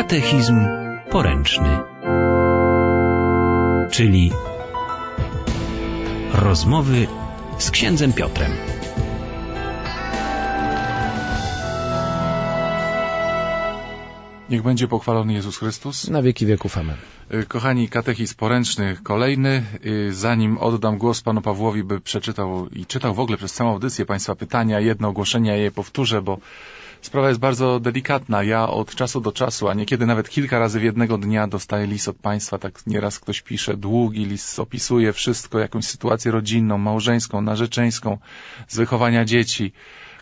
Katechizm poręczny. Czyli rozmowy z księdzem Piotrem. Niech będzie pochwalony Jezus Chrystus. Na wieki wieków. Amen. Y, kochani, katechizm poręczny kolejny. Y, zanim oddam głos panu Pawłowi, by przeczytał i czytał w ogóle przez całą audycję państwa pytania, jedno ogłoszenie, je powtórzę, bo Sprawa jest bardzo delikatna. Ja od czasu do czasu, a niekiedy nawet kilka razy w jednego dnia dostaję list od Państwa, tak nieraz ktoś pisze, długi list, opisuje wszystko, jakąś sytuację rodzinną, małżeńską, narzeczeńską, z wychowania dzieci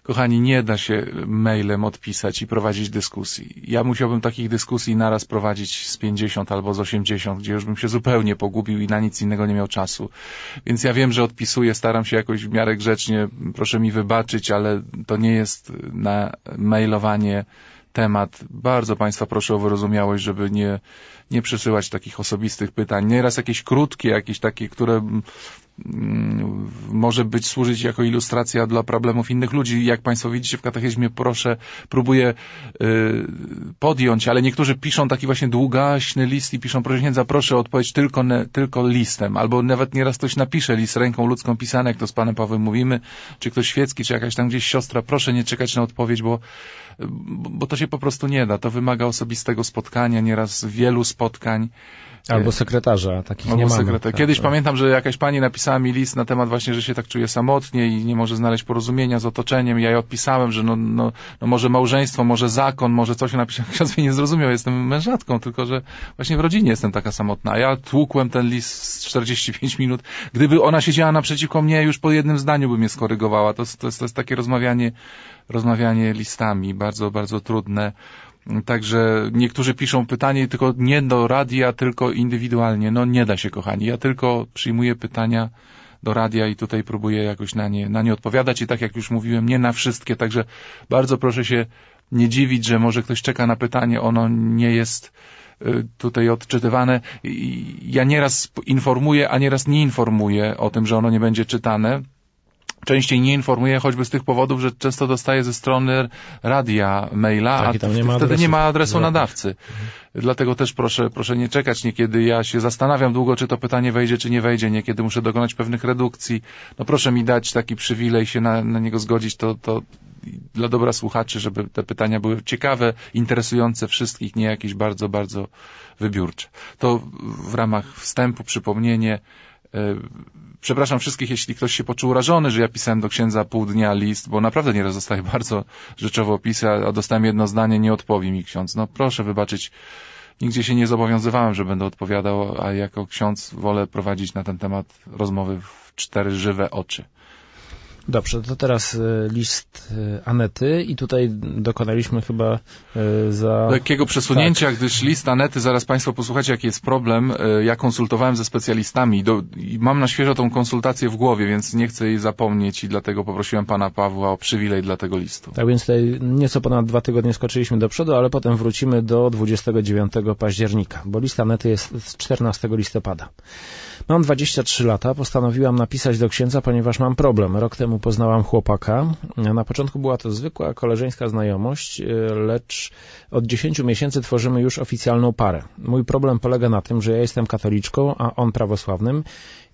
kochani, nie da się mailem odpisać i prowadzić dyskusji. Ja musiałbym takich dyskusji naraz prowadzić z 50 albo z 80, gdzie już bym się zupełnie pogubił i na nic innego nie miał czasu. Więc ja wiem, że odpisuję, staram się jakoś w miarę grzecznie, proszę mi wybaczyć, ale to nie jest na mailowanie temat. Bardzo Państwa proszę o wyrozumiałość, żeby nie, nie przesyłać takich osobistych pytań. Nieraz jakieś krótkie, jakieś takie, które Mm, może być służyć jako ilustracja dla problemów innych ludzi. Jak Państwo widzicie w katechizmie, proszę, próbuję y, podjąć, ale niektórzy piszą taki właśnie długaśny list i piszą, proszę księdza, proszę odpowiedź tylko, ne, tylko listem, albo nawet nieraz ktoś napisze list ręką ludzką pisany, jak to z Panem Pawłem mówimy, czy ktoś świecki, czy jakaś tam gdzieś siostra, proszę nie czekać na odpowiedź, bo, bo to się po prostu nie da. To wymaga osobistego spotkania, nieraz wielu spotkań. Albo sekretarza, takich Albo nie mamy. Tak, Kiedyś tak, pamiętam, że jakaś pani napisała sami list na temat właśnie, że się tak czuje samotnie i nie może znaleźć porozumienia z otoczeniem. Ja jej odpisałem, że no, no, no może małżeństwo, może zakon, może coś napisze. Ksiądz mnie nie zrozumiał, jestem mężatką, tylko że właśnie w rodzinie jestem taka samotna. A ja tłukłem ten list z 45 minut. Gdyby ona siedziała naprzeciwko mnie, już po jednym zdaniu by mnie skorygowała. To, to, to jest takie rozmawianie, rozmawianie listami, bardzo, bardzo trudne. Także niektórzy piszą pytanie tylko nie do radia, tylko indywidualnie. No nie da się, kochani. Ja tylko przyjmuję pytania do radia i tutaj próbuję jakoś na nie, na nie odpowiadać i tak jak już mówiłem, nie na wszystkie, także bardzo proszę się nie dziwić, że może ktoś czeka na pytanie, ono nie jest y, tutaj odczytywane. Ja nieraz informuję, a nieraz nie informuję o tym, że ono nie będzie czytane częściej nie informuje, choćby z tych powodów, że często dostaję ze strony radia maila, tak, a nie wtedy adresu. nie ma adresu nadawcy. Mhm. Dlatego też proszę, proszę nie czekać. Niekiedy ja się zastanawiam długo, czy to pytanie wejdzie, czy nie wejdzie. Niekiedy muszę dokonać pewnych redukcji. No proszę mi dać taki przywilej, się na, na niego zgodzić, to, to dla dobra słuchaczy, żeby te pytania były ciekawe, interesujące wszystkich, nie jakieś bardzo, bardzo wybiórcze. To w ramach wstępu przypomnienie e, Przepraszam wszystkich, jeśli ktoś się poczuł urażony, że ja pisałem do księdza pół dnia list, bo naprawdę nieraz dostaję bardzo rzeczowe opisy, a dostałem jedno zdanie, nie odpowie mi ksiądz. No proszę wybaczyć, nigdzie się nie zobowiązywałem, że będę odpowiadał, a jako ksiądz wolę prowadzić na ten temat rozmowy w cztery żywe oczy. Dobrze, to teraz e, list e, Anety i tutaj dokonaliśmy chyba e, za... Lekkiego tak. przesunięcia, tak. gdyż list Anety, zaraz Państwo posłuchacie, jaki jest problem. Ja konsultowałem ze specjalistami do, i mam na świeżo tą konsultację w głowie, więc nie chcę jej zapomnieć i dlatego poprosiłem Pana Pawła o przywilej dla tego listu. Tak więc tutaj nieco ponad dwa tygodnie skoczyliśmy do przodu, ale potem wrócimy do 29 października, bo list Anety jest z 14 listopada. Mam 23 lata, postanowiłam napisać do księdza, ponieważ mam problem. Rok temu poznałam chłopaka. Na początku była to zwykła koleżeńska znajomość, e, lecz od 10 miesięcy tworzymy już oficjalną parę. Mój problem polega na tym, że ja jestem katoliczką, a on prawosławnym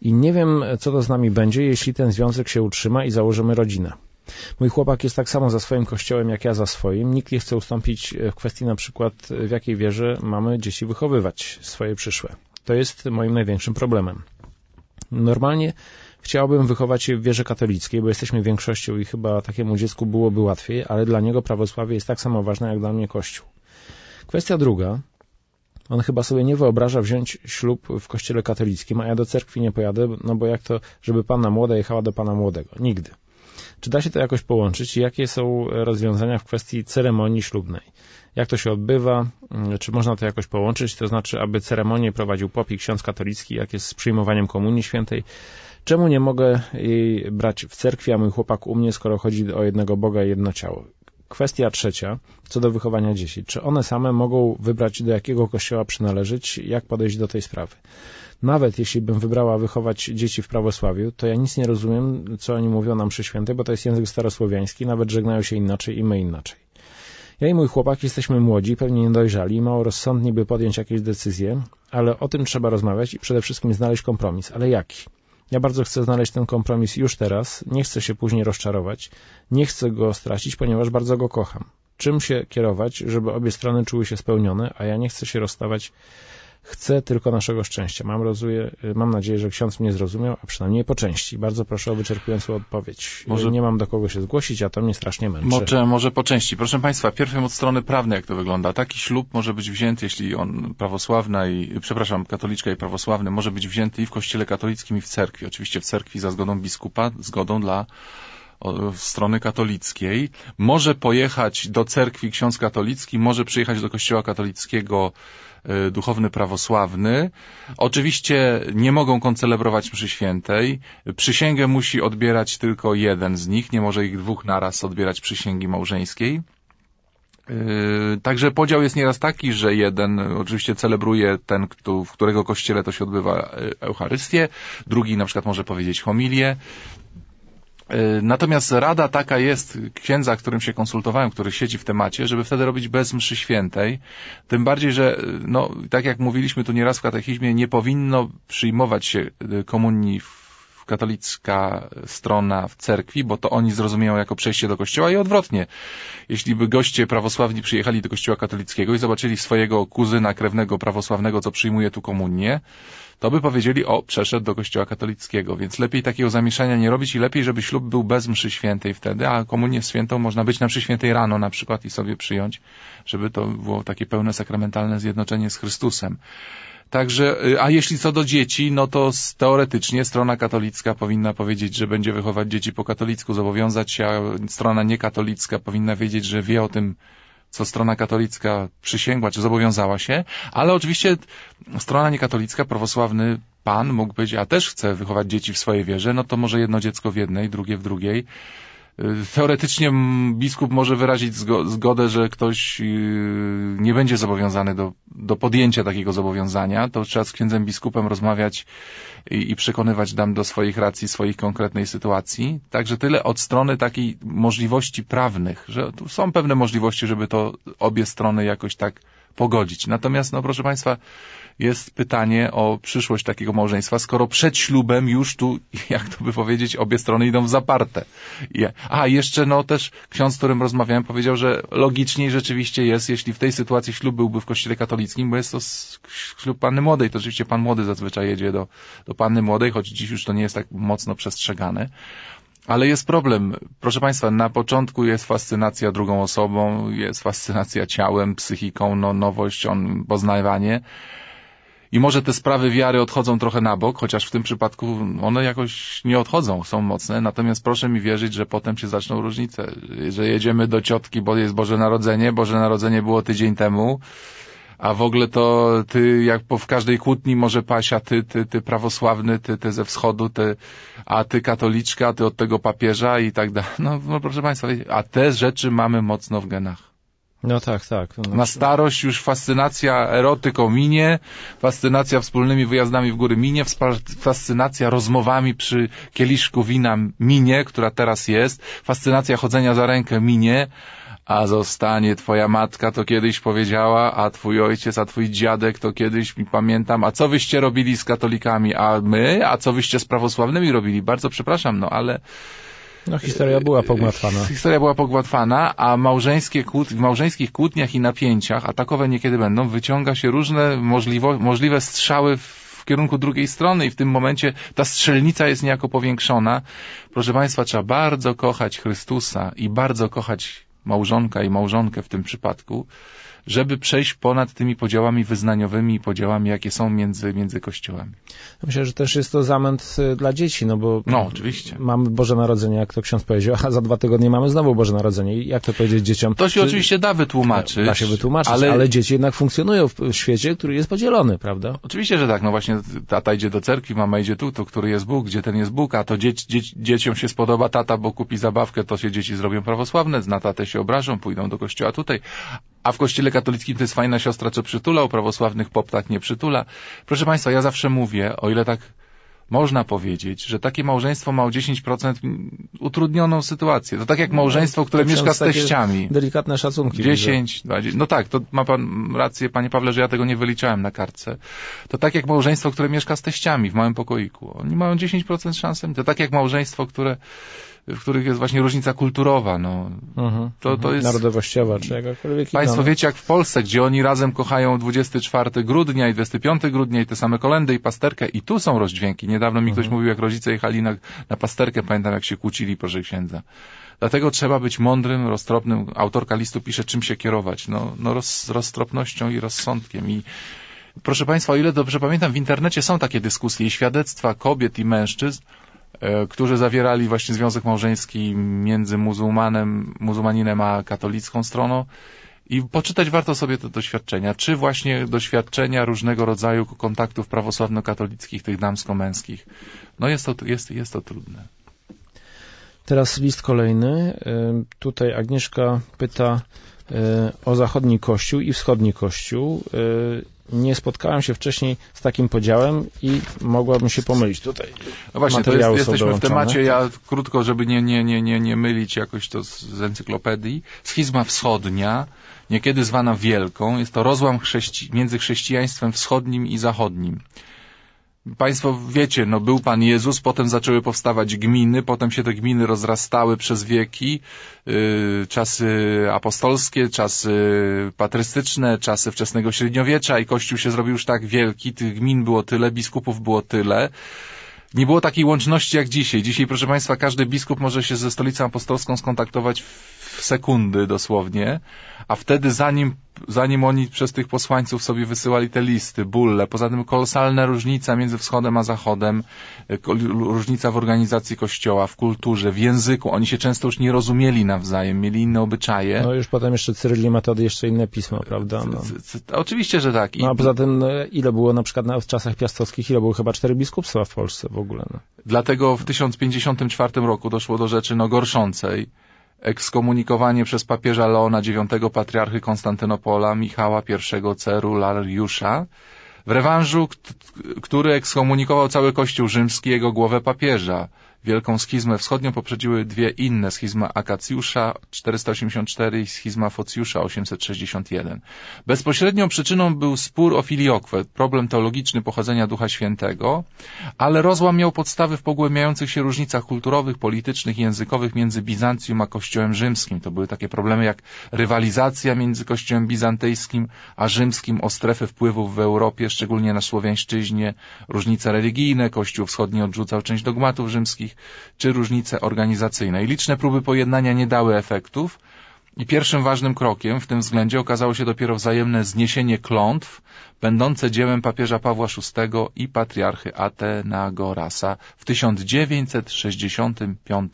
i nie wiem, co to z nami będzie, jeśli ten związek się utrzyma i założymy rodzinę. Mój chłopak jest tak samo za swoim kościołem, jak ja za swoim. Nikt nie chce ustąpić e, w kwestii na przykład, e, w jakiej wierze mamy dzieci wychowywać swoje przyszłe. To jest moim największym problemem. Normalnie chciałbym wychować się w wierze katolickiej, bo jesteśmy większością i chyba takiemu dziecku byłoby łatwiej, ale dla niego prawosławie jest tak samo ważne jak dla mnie Kościół. Kwestia druga. On chyba sobie nie wyobraża wziąć ślub w kościele katolickim, a ja do cerkwi nie pojadę, no bo jak to, żeby panna młoda jechała do pana młodego? Nigdy. Czy da się to jakoś połączyć? Jakie są rozwiązania w kwestii ceremonii ślubnej? Jak to się odbywa? Mm, czy można to jakoś połączyć? To znaczy, aby ceremonię prowadził popi ksiądz katolicki, jak jest z przyjmowaniem Komunii Świętej? Czemu nie mogę jej brać w cerkwi, a mój chłopak u mnie, skoro chodzi o jednego Boga i jedno ciało? Kwestia trzecia, co do wychowania dzieci. Czy one same mogą wybrać, do jakiego kościoła przynależeć, jak podejść do tej sprawy? Nawet jeśli bym wybrała wychować dzieci w prawosławiu, to ja nic nie rozumiem, co oni mówią nam przy świętej, bo to jest język starosłowiański, nawet żegnają się inaczej i my inaczej. Ja i mój chłopak jesteśmy młodzi, pewnie niedojrzali, mało rozsądni, by podjąć jakieś decyzje, ale o tym trzeba rozmawiać i przede wszystkim znaleźć kompromis. Ale jaki? Ja bardzo chcę znaleźć ten kompromis już teraz, nie chcę się później rozczarować, nie chcę go stracić, ponieważ bardzo go kocham. Czym się kierować, żeby obie strony czuły się spełnione, a ja nie chcę się rozstawać Chcę tylko naszego szczęścia. Mam, rozumie, mam nadzieję, że ksiądz mnie zrozumiał, a przynajmniej po części. Bardzo proszę o wyczerpującą odpowiedź. Może... Nie mam do kogo się zgłosić, a to mnie strasznie męczy. Może, może po części. Proszę Państwa, pierwszym od strony prawnej, jak to wygląda. Taki ślub może być wzięty, jeśli on prawosławna i, przepraszam, katoliczka i prawosławny, może być wzięty i w kościele katolickim, i w cerkwi. Oczywiście w cerkwi za zgodą biskupa, zgodą dla strony katolickiej, może pojechać do cerkwi ksiądz katolicki, może przyjechać do kościoła katolickiego E, duchowny prawosławny. Oczywiście nie mogą koncelebrować mszy świętej. Przysięgę musi odbierać tylko jeden z nich, nie może ich dwóch naraz odbierać przysięgi małżeńskiej. E, także podział jest nieraz taki, że jeden oczywiście celebruje ten, w którego kościele to się odbywa e, Eucharystię, drugi na przykład może powiedzieć homilię, E, natomiast rada taka jest księdza, którym się konsultowałem, który siedzi w temacie, żeby wtedy robić bez mszy świętej. Tym bardziej, że e, no, tak jak mówiliśmy tu nieraz w katechizmie, nie powinno przyjmować się e, komunii katolicka strona w cerkwi, bo to oni zrozumieją jako przejście do kościoła i odwrotnie. Jeśli by goście prawosławni przyjechali do kościoła katolickiego i zobaczyli swojego kuzyna krewnego prawosławnego, co przyjmuje tu komunię, to by powiedzieli, o, przeszedł do kościoła katolickiego, więc lepiej takiego zamieszania nie robić i lepiej, żeby ślub był bez mszy świętej wtedy, a komunię świętą można być na mszy świętej rano na przykład i sobie przyjąć, żeby to było takie pełne sakramentalne zjednoczenie z Chrystusem. Także, y, a jeśli co do dzieci, no to teoretycznie strona katolicka powinna powiedzieć, że będzie wychować dzieci po katolicku, zobowiązać się, a strona niekatolicka powinna wiedzieć, że wie o tym co strona katolicka przysięgła czy zobowiązała się, ale oczywiście strona niekatolicka, prawosławny pan mógł być, a też chce wychować dzieci w swojej wierze, no to może jedno dziecko w jednej, drugie w drugiej. Y, teoretycznie biskup może wyrazić zgodę, że ktoś y, nie będzie zobowiązany do, do podjęcia takiego zobowiązania. To trzeba z księdzem biskupem rozmawiać i, i przekonywać dam do swoich racji, swoich konkretnej sytuacji. Także tyle od strony takiej możliwości prawnych, że tu są pewne możliwości, żeby to obie strony jakoś tak pogodzić. Natomiast, no proszę Państwa, jest pytanie o przyszłość takiego małżeństwa, skoro przed ślubem już tu, jak to by powiedzieć, obie strony idą w zaparte. A, jeszcze no też ksiądz, z którym rozmawiałem, powiedział, że logiczniej rzeczywiście jest, jeśli w tej sytuacji ślub byłby w kościele katolickim, bo jest to ślub panny młodej, to oczywiście pan młody zazwyczaj jedzie do, do panny młodej, choć dziś już to nie jest tak mocno przestrzegane. Ale jest problem. Proszę Państwa, na początku jest fascynacja drugą osobą, jest fascynacja ciałem, psychiką, no, nowością, poznawanie. I może te sprawy wiary odchodzą trochę na bok, chociaż w tym przypadku one jakoś nie odchodzą, są mocne. Natomiast proszę mi wierzyć, że potem się zaczną różnice. Że jedziemy do ciotki, bo jest Boże Narodzenie, Boże Narodzenie było tydzień temu a w ogóle to ty jak po w każdej kłótni może pasia, ty, ty, ty prawosławny, ty, ty ze wschodu, ty, a ty katoliczka, ty od tego papieża i tak dalej. No, no proszę Państwa, a te rzeczy mamy mocno w genach. No tak, tak. No, no Na starość już fascynacja erotyką minie, fascynacja wspólnymi wyjazdami w góry minie, fascynacja rozmowami przy kieliszku wina minie, która teraz jest, fascynacja chodzenia za rękę minie, a zostanie twoja matka to kiedyś powiedziała, a twój ojciec, a twój dziadek to kiedyś mi pamiętam, a co wyście robili z katolikami, a my, a co wyście z prawosławnymi robili, bardzo przepraszam, no ale... No historia była pogmatwana. Historia była pogmatwana, a małżeńskie kłód, w małżeńskich kłótniach i napięciach, a takowe niekiedy będą, wyciąga się różne możliwe, możliwe strzały w kierunku drugiej strony i w tym momencie ta strzelnica jest niejako powiększona. Proszę Państwa, trzeba bardzo kochać Chrystusa i bardzo kochać małżonka i małżonkę w tym przypadku, żeby przejść ponad tymi podziałami wyznaniowymi i podziałami, jakie są między, między kościołami. Myślę, że też jest to zamęt y, dla dzieci, no bo no, oczywiście. mamy Boże Narodzenie, jak to ksiądz powiedział, a za dwa tygodnie mamy znowu Boże Narodzenie. I jak to powiedzieć dzieciom? To się Czy... oczywiście da wytłumaczyć. Da się wytłumaczyć, ale... ale dzieci jednak funkcjonują w, świecie, który jest podzielony, prawda? Oczywiście, że tak. No właśnie tata idzie do cerkwi, mama idzie tu, to który jest Bóg, gdzie ten jest Bóg, a to dzieci, dzieci, dzieciom się spodoba tata, bo kupi zabawkę, to się dzieci zrobią prawosławne, na tatę się obrażą, pójdą do kościoła tutaj. A w kościele katolickim to jest fajna siostra, co przytula, u prawosławnych poptach nie przytula. Proszę Państwa, ja zawsze mówię, o ile tak można powiedzieć, że takie małżeństwo ma o 10% utrudnioną sytuację. To tak jak no, małżeństwo, które tak mieszka z teściami. Delikatne szacunki. 10, 20. No tak, to ma pan rację, panie Pawle, że ja tego nie wyliczałem na kartce. To tak jak małżeństwo, które mieszka z teściami w małym pokoiku. Oni mają 10% szansę. To tak jak małżeństwo, które w których jest właśnie różnica kulturowa. No. Mhm, to, to mhm. jest... Narodowościowa czy jakakolwiek Państwo inna. No. wiecie, jak w Polsce, gdzie oni razem kochają 24 grudnia i 25 grudnia i te same kolendy i pasterkę i tu są rozdźwięki. Niedawno mi mhm. ktoś mówił, jak rodzice jechali na, na pasterkę, pamiętam jak się kłócili, proszę księdza. Dlatego trzeba być mądrym, roztropnym. Autorka listu pisze, czym się kierować. No, no roz, roztropnością i rozsądkiem. I proszę Państwa, o ile dobrze pamiętam, w internecie są takie dyskusje i świadectwa kobiet i mężczyzn, E, którzy zawierali właśnie związek małżeński między muzułmanem, muzułmaninem a katolicką stroną. I poczytać warto sobie te doświadczenia, czy właśnie doświadczenia różnego rodzaju kontaktów prawosławno-katolickich, tych damsko-męskich. No jest to, jest, jest to trudne. Teraz list kolejny. E, tutaj Agnieszka pyta e, o zachodni kościół i wschodni kościół nie spotkałem się wcześniej z takim podziałem i mogłabym się pomylić. Tutaj no właśnie, to jest, jesteśmy w temacie, ja krótko, żeby nie, nie, nie, nie, nie mylić jakoś to z, z encyklopedii. Schizma wschodnia, niekiedy zwana wielką, jest to rozłam chrześci między chrześcijaństwem wschodnim i zachodnim. Państwo wiecie, no był Pan Jezus, potem zaczęły powstawać gminy, potem się te gminy rozrastały przez wieki, yy, czasy apostolskie, czasy patrystyczne, czasy wczesnego średniowiecza i Kościół się zrobił już tak wielki, tych gmin było tyle, biskupów było tyle. Nie było takiej łączności jak dzisiaj. Dzisiaj, proszę Państwa, każdy biskup może się ze stolicą apostolską skontaktować w w sekundy dosłownie, a wtedy zanim, zanim oni przez tych posłańców sobie wysyłali te listy, bulle, poza tym kolosalna różnica między wschodem a zachodem, e, różnica w organizacji kościoła, w kulturze, w języku, oni się często już nie rozumieli nawzajem, mieli inne obyczaje. No już potem jeszcze Cyryl i Metody, jeszcze inne pisma, prawda? No. Oczywiście, że tak. I... No a poza tym e, ile było na przykład w czasach piastowskich, ile było chyba cztery biskupstwa w Polsce w ogóle? No. Dlatego w 1054 roku doszło do rzeczy no gorszącej, ekskomunikowanie przez papieża Leona IX patriarchy Konstantynopola Michała I Cerulariusza, w rewanżu, który ekskomunikował cały Kościół rzymski jego głowę papieża, Wielką schizmę wschodnią poprzedziły dwie inne, schizma Akacjusza 484 i schizma Focjusza 861. Bezpośrednią przyczyną był spór o filiokwę, problem teologiczny pochodzenia Ducha Świętego, ale rozłam miał podstawy w pogłębiających się różnicach kulturowych, politycznych i językowych między Bizancjum a Kościołem Rzymskim. To były takie problemy jak rywalizacja między Kościołem Bizantyjskim a Rzymskim o strefę wpływów w Europie, szczególnie na Słowiańszczyźnie, różnice religijne, Kościół Wschodni odrzucał część dogmatów rzymskich, czy różnice organizacyjne. I liczne próby pojednania nie dały efektów. I pierwszym ważnym krokiem w tym względzie okazało się dopiero wzajemne zniesienie klątw, będące dziełem papieża Pawła VI i patriarchy Atenagorasa w 1965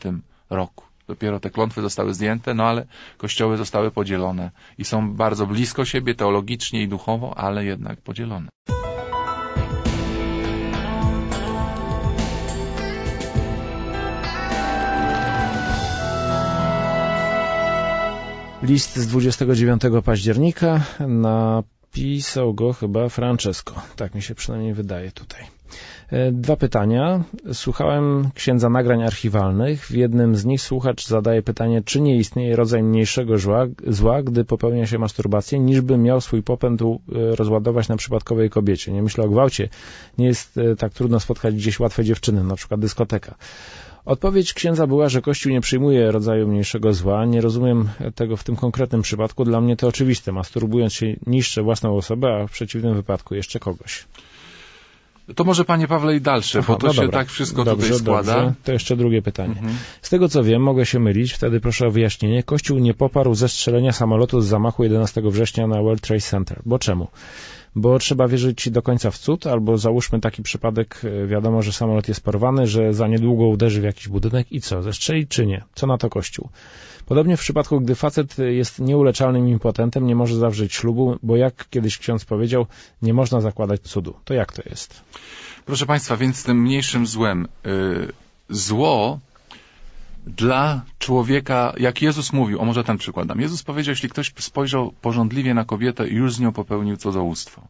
roku. Dopiero te klątwy zostały zdjęte, no ale kościoły zostały podzielone i są bardzo blisko siebie teologicznie i duchowo, ale jednak podzielone. List z 29 października napisał go chyba Francesco. Tak mi się przynajmniej wydaje tutaj. E, dwa pytania. Słuchałem księdza nagrań archiwalnych. W jednym z nich słuchacz zadaje pytanie, czy nie istnieje rodzaj mniejszego zła, zła gdy popełnia się masturbację, niż by miał swój popęd e, rozładować na przypadkowej kobiecie. Nie myślę o gwałcie. Nie jest e, tak trudno spotkać gdzieś łatwe dziewczyny, na przykład dyskoteka. Odpowiedź księdza była, że Kościół nie przyjmuje rodzaju mniejszego zła. Nie rozumiem tego w tym konkretnym przypadku. Dla mnie to oczywiste. Masturbując się niszczę własną osobę, a w przeciwnym wypadku jeszcze kogoś. To może, panie Pawle, i dalsze, Aha, bo to no się dobra. tak wszystko dobrze, tutaj składa. Dobrze. To jeszcze drugie pytanie. Mhm. Z tego co wiem, mogę się mylić, wtedy proszę o wyjaśnienie. Kościół nie poparł zestrzelenia samolotu z zamachu 11 września na World Trade Center. Bo czemu? bo trzeba wierzyć do końca w cud, albo załóżmy taki przypadek, e, wiadomo, że samolot jest porwany, że za niedługo uderzy w jakiś budynek i co, zestrzeli czy nie? Co na to Kościół? Podobnie w przypadku, gdy facet e, jest nieuleczalnym impotentem, nie może zawrzeć ślubu, bo jak kiedyś ksiądz powiedział, nie można zakładać cudu. To jak to jest? Proszę Państwa, więc tym mniejszym złem. Yy, zło dla człowieka, jak Jezus mówił, o może ten przykład dam. Jezus powiedział, jeśli ktoś spojrzał porządliwie na kobietę, i już z nią popełnił cudzołóstwo.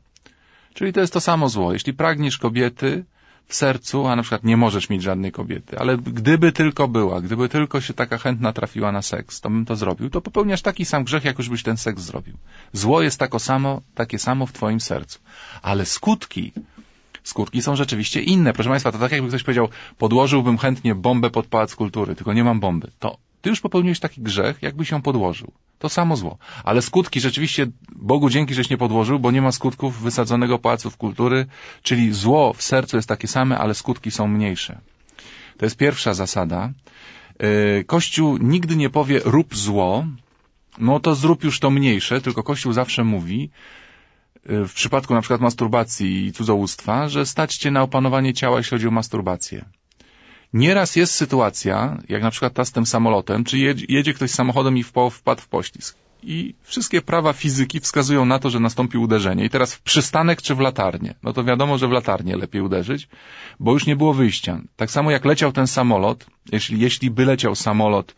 Czyli to jest to samo zło. Jeśli pragniesz kobiety w sercu, a na przykład nie możesz mieć żadnej kobiety, ale gdyby tylko była, gdyby tylko się taka chętna trafiła na seks, to bym to zrobił, to popełniasz taki sam grzech, jak już byś ten seks zrobił. Zło jest tako samo, takie samo w twoim sercu. Ale skutki skutki są rzeczywiście inne. Proszę Państwa, to tak jakby ktoś powiedział, podłożyłbym chętnie bombę pod Pałac Kultury, tylko nie mam bomby. To ty już popełniłeś taki grzech, jakbyś ją podłożył. To samo zło. Ale skutki rzeczywiście, Bogu dzięki, żeś nie podłożył, bo nie ma skutków wysadzonego Pałacu Kultury, czyli zło w sercu jest takie same, ale skutki są mniejsze. To jest pierwsza zasada. Yy, Kościół nigdy nie powie rób zło, no to zrób już to mniejsze, tylko Kościół zawsze mówi, Y, w przypadku na przykład masturbacji i cudzołóstwa, że stać cię na opanowanie ciała, jeśli chodzi o masturbację. Nieraz jest sytuacja, jak na przykład ta z tym samolotem, czy jedzie, ktoś samochodem i wpadł w poślizg. I wszystkie prawa fizyki wskazują na to, że nastąpi uderzenie. I teraz w przystanek czy w latarnię? No to wiadomo, że w latarnię lepiej uderzyć, bo już nie było wyjścia. Tak samo jak leciał ten samolot, jeśli, jeśli by leciał samolot,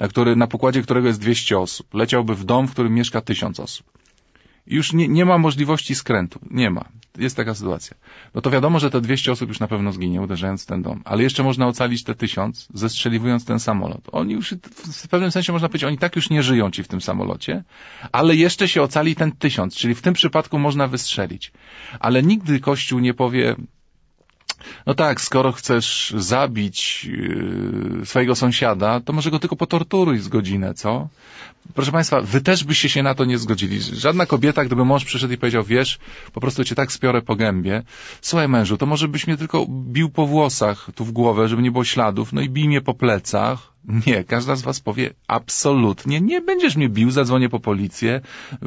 na, e, który, na pokładzie którego jest 200 osób, leciałby w dom, w którym mieszka 1000 osób już nie, nie ma możliwości skrętu. Nie ma. Jest taka sytuacja. No to wiadomo, że te 200 osób już na pewno zginie, uderzając w ten dom. Ale jeszcze można ocalić te 1000, zestrzeliwując ten samolot. Oni już, w pewnym sensie można powiedzieć, oni tak już nie żyją ci w tym samolocie, ale jeszcze się ocali ten 1000, czyli w tym przypadku można wystrzelić. Ale nigdy Kościół nie powie, no tak, skoro chcesz zabić yy, swojego sąsiada, to może go tylko potorturuj z godzinę, co? Proszę Państwa, Wy też byście się na to nie zgodzili. Żadna kobieta, gdyby mąż przyszedł i powiedział, wiesz, po prostu Cię tak spiorę po gębie, słuchaj mężu, to może byś mnie tylko bił po włosach tu w głowę, żeby nie było śladów, no i bij mnie po plecach, nie, każda z was powie absolutnie, nie będziesz mnie bił, zadzwonię po policję,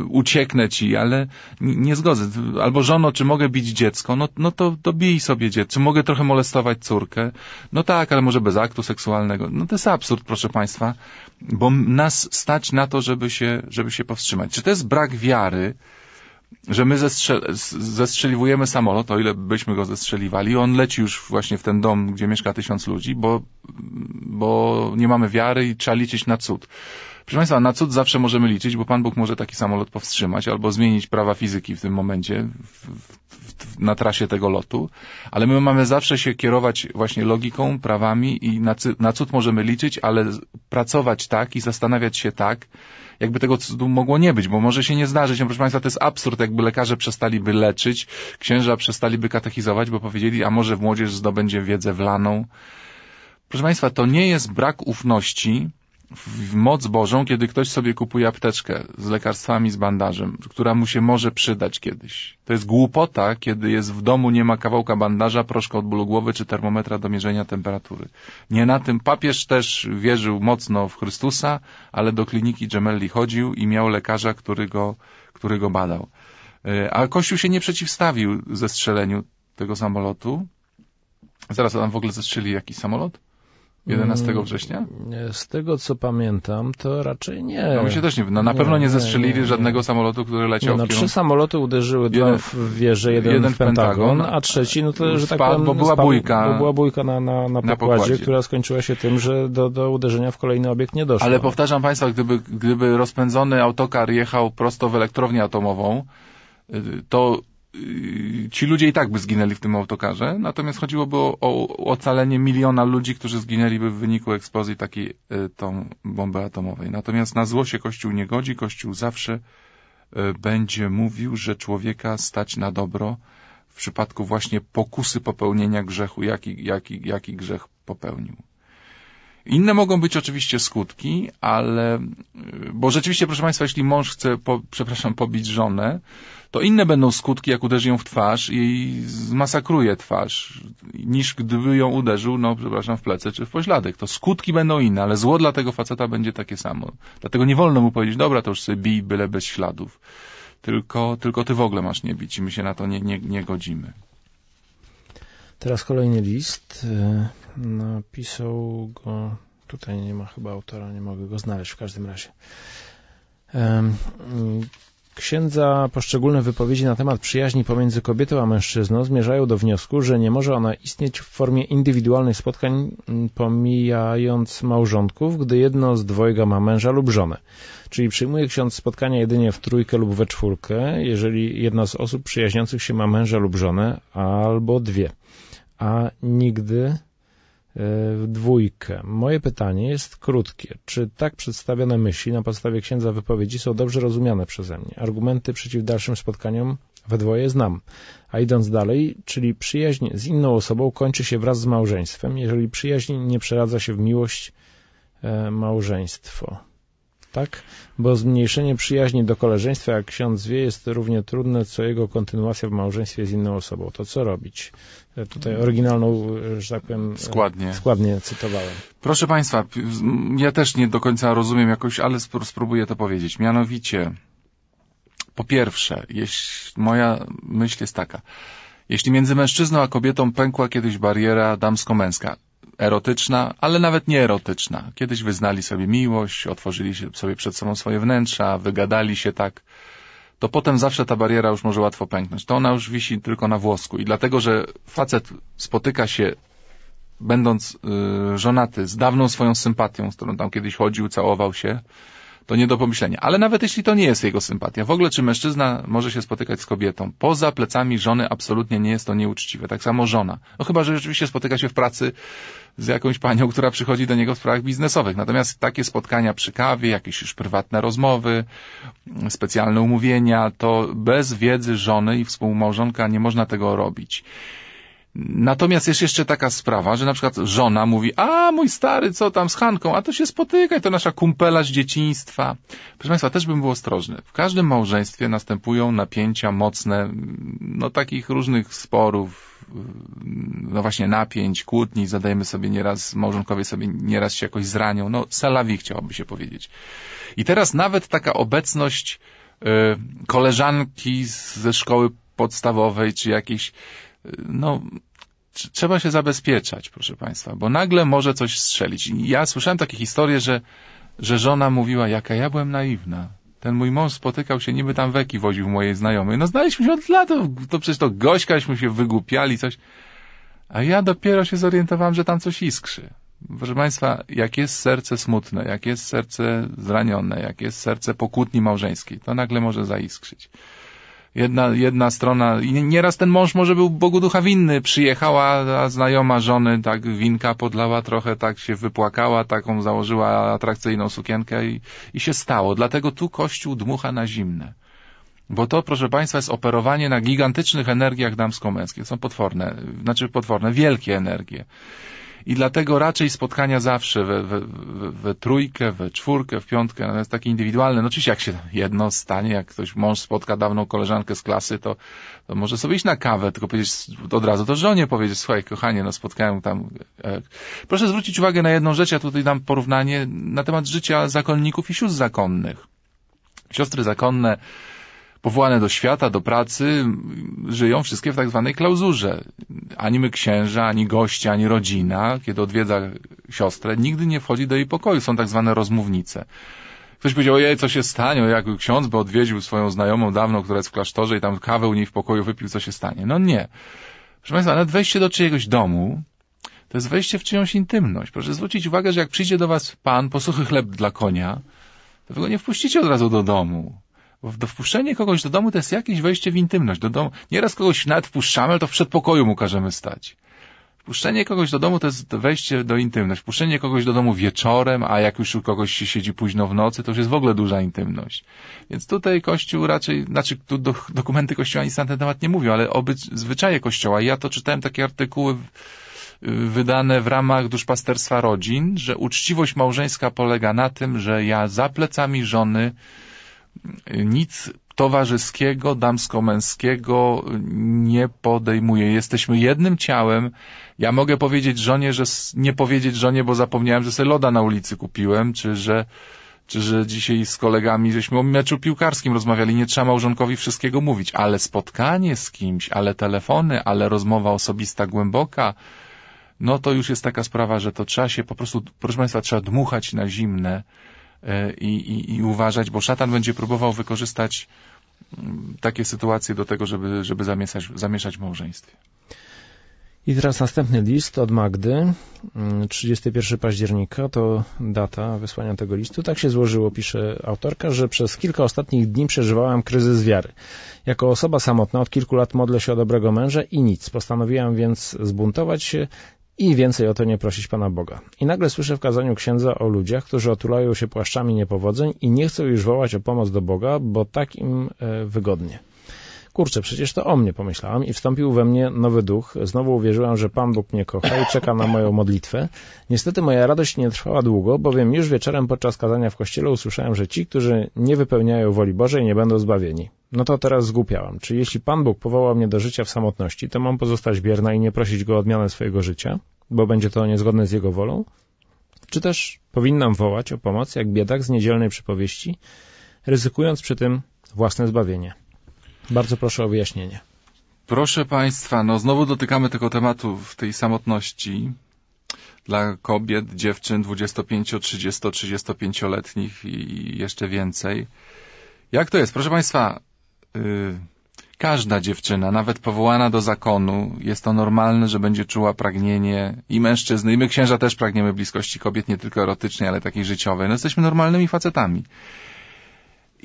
ucieknę ci, ale nie zgodzę. Albo żono, czy mogę bić dziecko? No, no to, to bij sobie dziecko. Czy mogę trochę molestować córkę? No tak, ale może bez aktu seksualnego. No to jest absurd, proszę państwa, bo nas stać na to, żeby się, żeby się powstrzymać. Czy to jest brak wiary, że my zestrzeliwujemy samolot, o ile byśmy go zestrzeliwali, on leci już właśnie w ten dom, gdzie mieszka tysiąc ludzi, bo, bo nie mamy wiary i trzeba liczyć na cud. Proszę Państwa, na cud zawsze możemy liczyć, bo Pan Bóg może taki samolot powstrzymać albo zmienić prawa fizyki w tym momencie w, w, na trasie tego lotu, ale my mamy zawsze się kierować właśnie logiką, prawami i na, na cud możemy liczyć, ale pracować tak i zastanawiać się tak, jakby tego cudu mogło nie być, bo może się nie zdarzyć. No, proszę Państwa, to jest absurd, jakby lekarze przestaliby leczyć, księża przestaliby katechizować, bo powiedzieli, a może w młodzież zdobędzie wiedzę wlaną. Proszę Państwa, to nie jest brak ufności, w moc Bożą, kiedy ktoś sobie kupuje apteczkę z lekarstwami, z bandażem, która mu się może przydać kiedyś. To jest głupota, kiedy jest w domu, nie ma kawałka bandaża, proszka od bólu głowy czy termometra do mierzenia temperatury. Nie na tym papież też wierzył mocno w Chrystusa, ale do kliniki Gemelli chodził i miał lekarza, który go, który go badał. E, a Kościół się nie przeciwstawił zestrzeleniu tego samolotu. Zaraz tam w ogóle zestrzeli jakiś samolot? 11 mm, września? E, z tego co pamiętam, to raczej nie. No my się też nie, no, na pewno nie, nie zestrzelili nie, żadnego nie. samolotu, który leciał no, w No Trzy samoloty uderzyły, dwa w wieżę jeden, jeden w Pentagon, a trzeci, no to, że tak spadł, tak powiem, bo była spadł, bójka. Bo była bójka na, na, na, pokładzie, na pokładzie, która skończyła się tym, że do, do uderzenia w kolejny obiekt nie doszło. Ale powtarzam Państwa, gdyby, gdyby rozpędzony autokar jechał prosto w elektrownię atomową, y, to Y, ci ludzie i tak by zginęli w tym autokarze, natomiast chodziłoby o, o ocalenie miliona ludzi, którzy zginęliby w wyniku eksplozji takiej y, tą bomby atomowej. Natomiast na zło się Kościół nie godzi, Kościół zawsze y, będzie mówił, że człowieka stać na dobro w przypadku właśnie pokusy popełnienia grzechu, jaki, jaki, jaki grzech popełnił. Inne mogą być oczywiście skutki, ale, bo rzeczywiście, proszę Państwa, jeśli mąż chce, po, przepraszam, pobić żonę, to inne będą skutki, jak uderzy ją w twarz i zmasakruje twarz, niż gdyby ją uderzył, no przepraszam, w plecy czy w pośladek. To skutki będą inne, ale zło dla tego faceta będzie takie samo. Dlatego nie wolno mu powiedzieć, dobra, to już sobie bij, byle bez śladów. Tylko, tylko ty w ogóle masz nie bić i my się na to nie, nie, nie godzimy. Teraz kolejny list. E, napisał go... Tutaj nie ma chyba autora, nie mogę go znaleźć w każdym razie. Księdza poszczególne wypowiedzi na temat przyjaźni pomiędzy kobietą a mężczyzną zmierzają do wniosku, że nie może ona istnieć w formie indywidualnych spotkań, mm, pomijając małżonków, gdy jedno z dwojga ma męża lub żonę. Czyli przyjmuje ksiądz spotkania jedynie w trójkę lub we czwórkę, jeżeli jedna z osób przyjaźniących się ma męża lub żonę, albo dwie, a nigdy E, dwójkę. Moje pytanie jest krótkie. Czy tak przedstawione myśli na podstawie księdza wypowiedzi są dobrze rozumiane przeze mnie? Argumenty przeciw dalszym spotkaniom we dwoje znam. A idąc dalej, czyli przyjaźń z inną osobą kończy się wraz z małżeństwem, jeżeli przyjaźń nie przeradza się w miłość, e, małżeństwo tak? Bo zmniejszenie przyjaźni do koleżeństwa, jak ksiądz wie, jest równie trudne, co jego kontynuacja w małżeństwie z inną osobą. To co robić? E, tutaj oryginalną, e, że tak powiem, e, składnie, składnie cytowałem. Proszę Państwa, ja też nie do końca rozumiem jakoś, ale spróbuję to powiedzieć. Mianowicie, po pierwsze, jeśli, moja myśl jest taka, jeśli między mężczyzną a kobietą pękła kiedyś bariera damsko-męska, erotyczna, ale nawet nie erotyczna. Kiedyś wyznali sobie miłość, otworzyli sobie przed sobą swoje wnętrza, wygadali się tak, to potem zawsze ta bariera już może łatwo pęknąć. To ona już wisi tylko na włosku. I dlatego, że facet spotyka się, będąc yy, żonaty, z dawną swoją sympatią, z którą tam kiedyś chodził, całował się, to nie do pomyślenia. Ale nawet jeśli to nie jest jego sympatia, w ogóle czy mężczyzna może się spotykać z kobietą, poza plecami żony absolutnie nie jest to nieuczciwe. Tak samo żona. No chyba, że rzeczywiście spotyka się w pracy z jakąś panią, która przychodzi do niego w sprawach biznesowych. Natomiast takie spotkania przy kawie, jakieś już prywatne rozmowy, specjalne umówienia, to bez wiedzy żony i współmałżonka nie można tego robić. Natomiast jest jeszcze taka sprawa, że na przykład żona mówi, a mój stary, co tam z Hanką, a to się spotykaj, to nasza kumpela z dzieciństwa. Proszę Państwa, też bym był ostrożny. W każdym małżeństwie następują napięcia mocne, no takich różnych sporów, no właśnie napięć, kłótni, zadajemy sobie nieraz, małżonkowie sobie nieraz się jakoś zranią, no salawi chciałoby się powiedzieć. I teraz nawet taka obecność yy, koleżanki ze szkoły podstawowej, czy jakiejś no, trzeba się zabezpieczać, proszę Państwa, bo nagle może coś strzelić. Ja słyszałem takie historie, że, że żona mówiła, jaka ja byłem naiwna. Ten mój mąż spotykał się, niby tam weki woził mojej znajomej. No znaliśmy się od lat, to przecież to gośkaśmy się wygłupiali, coś. A ja dopiero się zorientowałem, że tam coś iskrzy. Proszę Państwa, jak jest serce smutne, jak jest serce zranione, jak jest serce pokutni małżeńskiej, to nagle może zaiskrzyć jedna, jedna strona, i nieraz ten mąż może był Bogu ducha winny, przyjechała, a znajoma żony tak winka podlała trochę, tak się wypłakała, taką założyła atrakcyjną sukienkę i, i się stało. Dlatego tu Kościół dmucha na zimne. Bo to, proszę Państwa, jest operowanie na gigantycznych energiach damsko-męskich. Są potworne, znaczy potworne, wielkie energie i dlatego raczej spotkania zawsze we, we, we, we trójkę, we czwórkę, w piątkę, natomiast takie indywidualne, no oczywiście jak się jedno stanie, jak ktoś mąż spotka dawną koleżankę z klasy, to, to może sobie iść na kawę, tylko powiedzieć od razu to żonie powiedzieć, słuchaj kochanie, no spotkałem tam. E, proszę zwrócić uwagę na jedną rzecz, ja tutaj dam porównanie na temat życia zakonników i sióstr zakonnych. Siostry zakonne powołane do świata, do pracy, żyją wszystkie w tak zwanej klauzurze. Ani my księża, ani goście, ani rodzina, kiedy odwiedza siostrę, nigdy nie wchodzi do jej pokoju. Są tak zwane rozmównice. Ktoś powiedział, ojej, co się stanie, jak ksiądz by odwiedził swoją znajomą dawno, która jest w klasztorze i tam kawę u niej w pokoju wypił, co się stanie. No nie. Proszę Państwa, nawet wejście do czyjegoś domu, to jest wejście w czyjąś intymność. Proszę zwrócić uwagę, że jak przyjdzie do Was Pan po suchy chleb dla konia, to Wy go nie wpuścicie od razu do domu. Wpuszczenie kogoś do domu to jest jakieś wejście w intymność. Do domu. Nieraz kogoś nawet wpuszczamy, ale to w przedpokoju mu każemy stać. Wpuszczenie kogoś do domu to jest wejście do intymność. Wpuszczenie kogoś do domu wieczorem, a jak już u kogoś się siedzi późno w nocy, to już jest w ogóle duża intymność. Więc tutaj Kościół raczej, znaczy tu do, dokumenty Kościoła nic na ten temat nie mówią, ale oby, zwyczaje Kościoła. Ja to czytałem takie artykuły wydane w ramach duszpasterstwa rodzin, że uczciwość małżeńska polega na tym, że ja za plecami żony nic towarzyskiego, damsko-męskiego nie podejmuje. Jesteśmy jednym ciałem. Ja mogę powiedzieć żonie, że nie powiedzieć żonie, bo zapomniałem, że sobie loda na ulicy kupiłem, czy że czy że dzisiaj z kolegami żeśmy o meczu piłkarskim rozmawiali, nie trzeba małżonkowi wszystkiego mówić, ale spotkanie z kimś, ale telefony, ale rozmowa osobista głęboka, no to już jest taka sprawa, że to trzeba się po prostu, proszę Państwa, trzeba dmuchać na zimne, E, i, i, i uważać, bo szatan będzie próbował wykorzystać mm, takie sytuacje do tego, żeby, żeby zamieszać, zamieszać w małżeństwie. I teraz następny list od Magdy, 31 mm, października to data wysłania tego listu. Tak się złożyło, pisze autorka, że przez kilka ostatnich dni przeżywałam kryzys wiary. Jako osoba samotna od kilku lat modlę się o dobrego męża i nic. Postanowiłam więc zbuntować się, i więcej o to nie prosić Pana Boga. I nagle słyszę w kazaniu księdza o ludziach, którzy otulają się płaszczami niepowodzeń i nie chcą już wołać o pomoc do Boga, bo tak im e, wygodnie. Kurczę, przecież to o mnie pomyślałam i wstąpił we mnie nowy duch. Znowu uwierzyłam, że Pan Bóg mnie kocha i czeka na moją modlitwę. Niestety moja radość nie trwała długo, bowiem już wieczorem podczas kazania w kościele usłyszałem, że ci, którzy nie wypełniają woli Bożej, nie będą zbawieni. No to teraz zgłupiałam. Czy jeśli Pan Bóg powołał mnie do życia w samotności, to mam pozostać bierna i nie prosić Go o odmianę swojego życia, bo będzie to niezgodne z Jego wolą? Czy też powinnam wołać o pomoc, jak biedak z niedzielnej przypowieści, ryzykując przy tym własne zbawienie? Bardzo proszę o wyjaśnienie. Proszę Państwa, no znowu dotykamy tego tematu w tej samotności dla kobiet, dziewczyn 25, 30, 35-letnich i jeszcze więcej. Jak to jest? Proszę Państwa, yy, każda dziewczyna, nawet powołana do zakonu, jest to normalne, że będzie czuła pragnienie i mężczyzny, i my księża też pragniemy bliskości kobiet, nie tylko erotycznej, ale takiej życiowej. No jesteśmy normalnymi facetami.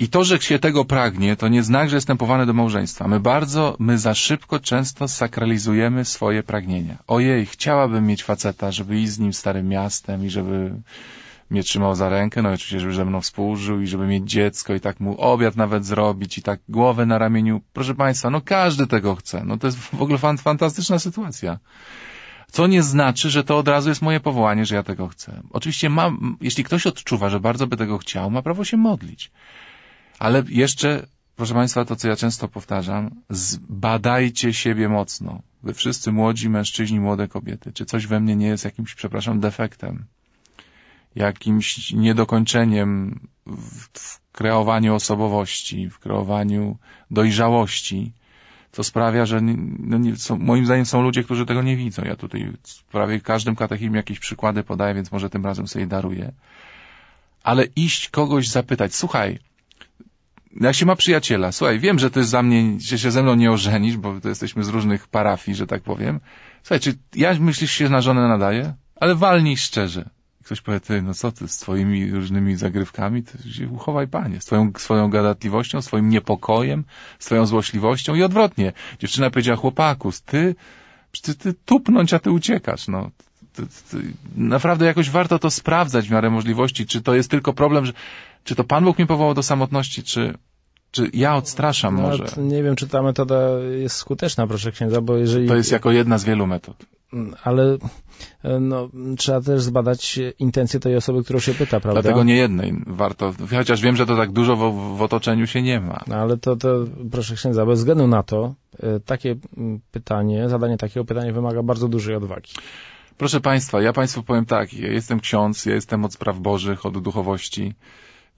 I to, że się tego pragnie, to nie znak, że jestem powołany do małżeństwa. My bardzo, my za szybko często sakralizujemy swoje pragnienia. Ojej, chciałabym mieć faceta, żeby iść z nim starym miastem i żeby mnie trzymał za rękę, no i oczywiście, żeby ze mną współżył i żeby mieć dziecko i tak mu obiad nawet zrobić i tak głowę na ramieniu. Proszę Państwa, no każdy tego chce. No to jest w ogóle fantastyczna sytuacja. Co nie znaczy, że to od razu jest moje powołanie, że ja tego chcę. Oczywiście mam, jeśli ktoś odczuwa, że bardzo by tego chciał, ma prawo się modlić. Ale jeszcze, proszę Państwa, to co ja często powtarzam, zbadajcie siebie mocno. Wy wszyscy młodzi mężczyźni, młode kobiety. Czy coś we mnie nie jest jakimś, przepraszam, defektem? Jakimś niedokończeniem w, w kreowaniu osobowości, w kreowaniu dojrzałości, co sprawia, że no nie, są, moim zdaniem są ludzie, którzy tego nie widzą. Ja tutaj prawie każdym katechizmie jakieś przykłady podaję, więc może tym razem sobie daruję. Ale iść kogoś zapytać, słuchaj, jak się ma przyjaciela, słuchaj, wiem, że ty za mnie, że się ze mną nie ożenisz, bo to jesteśmy z różnych parafii, że tak powiem. Słuchaj, czy ja myślisz się na żonę nadaje? Ale walnij szczerze. Ktoś powie, ty, no co ty, z twoimi różnymi zagrywkami, to się uchowaj panie, z twoją, swoją gadatliwością, swoim niepokojem, swoją złośliwością i odwrotnie. Dziewczyna powiedziała, chłopaku, ty, ty, ty tupnąć, a ty uciekasz, no naprawdę jakoś warto to sprawdzać w miarę możliwości, czy to jest tylko problem, że czy to Pan Bóg mnie powołał do samotności, czy, czy ja odstraszam no, może? Nie wiem, czy ta metoda jest skuteczna, proszę księdza, bo jeżeli... To jest jako jedna z wielu metod. Ale no, trzeba też zbadać intencje tej osoby, którą się pyta, prawda? Dlatego nie jednej warto, chociaż wiem, że to tak dużo w, w otoczeniu się nie ma. No, ale to, to, proszę księdza, bez względu na to, e, takie pytanie, zadanie takiego pytania wymaga bardzo dużej odwagi. Proszę Państwa, ja Państwu powiem tak, ja jestem ksiądz, ja jestem od spraw bożych, od duchowości.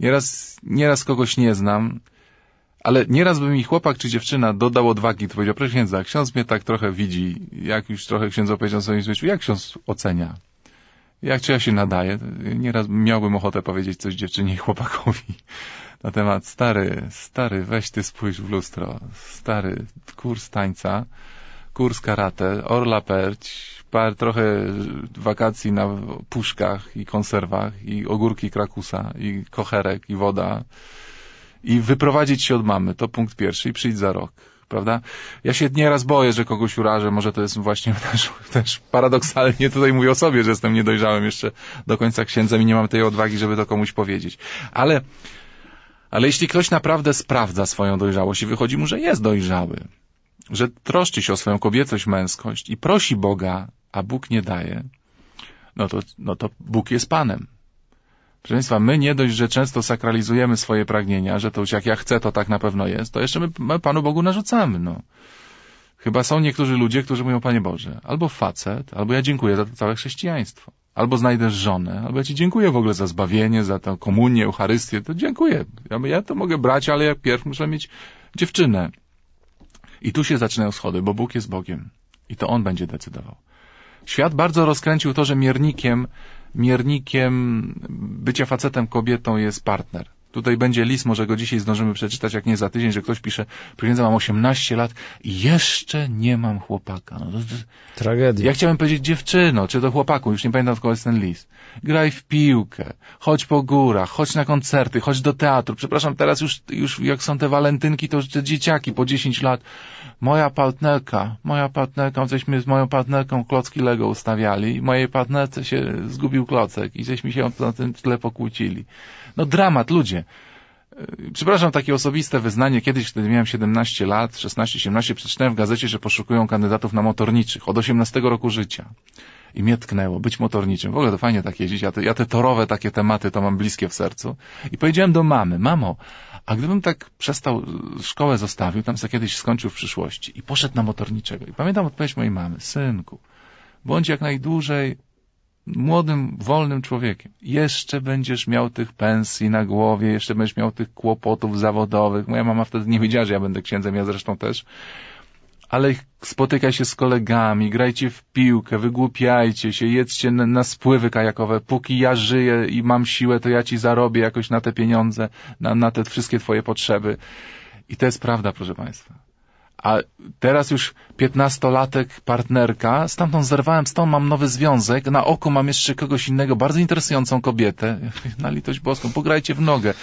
Nieraz, nieraz kogoś nie znam, ale nieraz by mi chłopak czy dziewczyna dodał odwagi, i powiedział, proszę księdza, ksiądz mnie tak trochę widzi, jak już trochę księdza powiedział swoim życiu, jak ksiądz ocenia? Jak czy ja się nadaję? Nieraz miałbym ochotę powiedzieć coś dziewczynie i chłopakowi na temat, stary, stary, weź ty spójrz w lustro, stary, kurs tańca, kurs karate, orla perć, par, trochę wakacji na puszkach i konserwach i ogórki krakusa i kocherek i woda i wyprowadzić się od mamy, to punkt pierwszy i przyjść za rok prawda? Ja się nieraz boję, że kogoś urażę, może to jest właśnie też, też paradoksalnie tutaj mówię o sobie, że jestem niedojrzałym jeszcze do końca księdzem i nie mam tej odwagi, żeby to komuś powiedzieć. Ale, ale jeśli ktoś naprawdę sprawdza swoją dojrzałość i wychodzi mu, że jest dojrzały, że troszczy się o swoją kobiecość, męskość i prosi Boga a Bóg nie daje, no to, no to Bóg jest Panem. Proszę Państwa, my nie dość, że często sakralizujemy swoje pragnienia, że to już jak ja chcę, to tak na pewno jest, to jeszcze my, Panu Bogu narzucamy, no. Chyba są niektórzy ludzie, którzy mówią, Panie Boże, albo facet, albo ja dziękuję za to całe chrześcijaństwo. Albo znajdę żonę, albo ja Ci dziękuję w ogóle za zbawienie, za tę komunię, Eucharystię, to dziękuję. Ja, ja to mogę brać, ale ja pierw muszę mieć dziewczynę. I tu się zaczynają schody, bo Bóg jest Bogiem. I to On będzie decydował. Świat bardzo rozkręcił to, że miernikiem, miernikiem bycia facetem kobietą jest partner. Tutaj będzie list, może go dzisiaj zdążymy przeczytać, jak nie za tydzień, że ktoś pisze, pieniądze mam 18 lat i jeszcze nie mam chłopaka. No to, to... Tragedia. Ja chciałem powiedzieć dziewczyno, czy to chłopaku, już nie pamiętam, kogo jest ten list. Graj w piłkę, chodź po górach, chodź na koncerty, chodź do teatru. Przepraszam, teraz już, już jak są te walentynki, to już te dzieciaki po 10 lat. Moja partnerka, moja partnerka, żeśmy z moją partnerką klocki Lego ustawiali, mojej partnerce się zgubił klocek i żeśmy się na tym tle pokłócili. No dramat, ludzie. E, przepraszam, takie osobiste wyznanie. Kiedyś, kiedy miałem 17 lat, 16-17, przeczytałem w gazecie, że poszukują kandydatów na motorniczych od 18 roku życia. I mnie tknęło, być motorniczym. W ogóle to fajnie tak jeździć. Ja te, ja te torowe takie tematy to mam bliskie w sercu. I powiedziałem do mamy, mamo, a gdybym tak przestał, e, szkołę zostawił, tam sobie kiedyś skończył w przyszłości i poszedł na motorniczego. I pamiętam odpowiedź mojej mamy, synku, bądź jak najdłużej młodym, wolnym człowiekiem. Jeszcze będziesz miał tych pensji na głowie, jeszcze będziesz miał tych kłopotów zawodowych. Moja mama wtedy nie wiedziała, że ja będę księdzem, ja zresztą też. Ale spotykaj się z kolegami, grajcie w piłkę, wygłupiajcie się, jedźcie na, na spływy kajakowe. Póki ja żyję i mam siłę, to ja ci zarobię jakoś na te pieniądze, na, na te wszystkie twoje potrzeby. I to jest prawda, proszę Państwa. A teraz już piętnastolatek, partnerka, stamtąd zerwałem, z tą mam nowy związek, na oku mam jeszcze kogoś innego, bardzo interesującą kobietę. Na litość boską, pograjcie w nogę,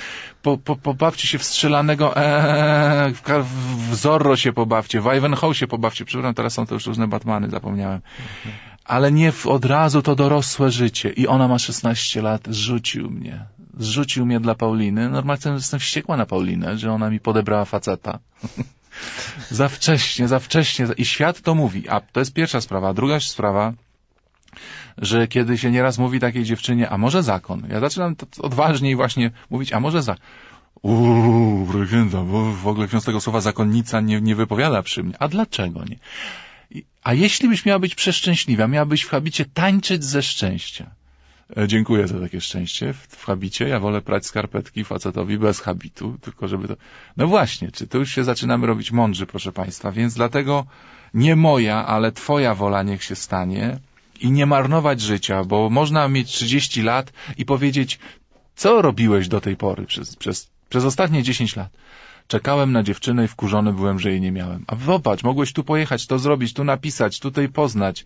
po, po, pobawcie się w strzelanego, ee, w, Zorro się pobawcie, w Ivanhoe się pobawcie, przepraszam, teraz są to już różne Batmany, zapomniałem. Ale nie w, od razu to dorosłe życie. I ona ma 16 lat, Zrzucił mnie. Zrzucił mnie dla Pauliny. Normalnie jestem wściekła na Paulinę, że ona mi podebrała faceta. Za wcześnie, za wcześnie. I świat to mówi. A to jest pierwsza sprawa. Druga sprawa, że kiedy się nieraz mówi takiej dziewczynie, a może zakon? Ja zaczynam odważniej właśnie mówić, a może za... Uuu, legenda, bo w ogóle ksiądz tego słowa zakonnica nie, nie wypowiada przy mnie. A dlaczego nie? A jeśli byś miała być przeszczęśliwa, miałabyś w habicie tańczyć ze szczęścia, E, dziękuję za takie szczęście w, w habicie. Ja wolę prać skarpetki facetowi bez habitu, tylko żeby to... No właśnie, czy to już się zaczynamy robić mądrzy, proszę Państwa, więc dlatego nie moja, ale Twoja wola niech się stanie i nie marnować życia, bo można mieć 30 lat i powiedzieć, co robiłeś do tej pory przez, przez, przez ostatnie 10 lat. Czekałem na dziewczynę i wkurzony byłem, że jej nie miałem. A popatrz, mogłeś tu pojechać, to zrobić, tu napisać, tutaj poznać.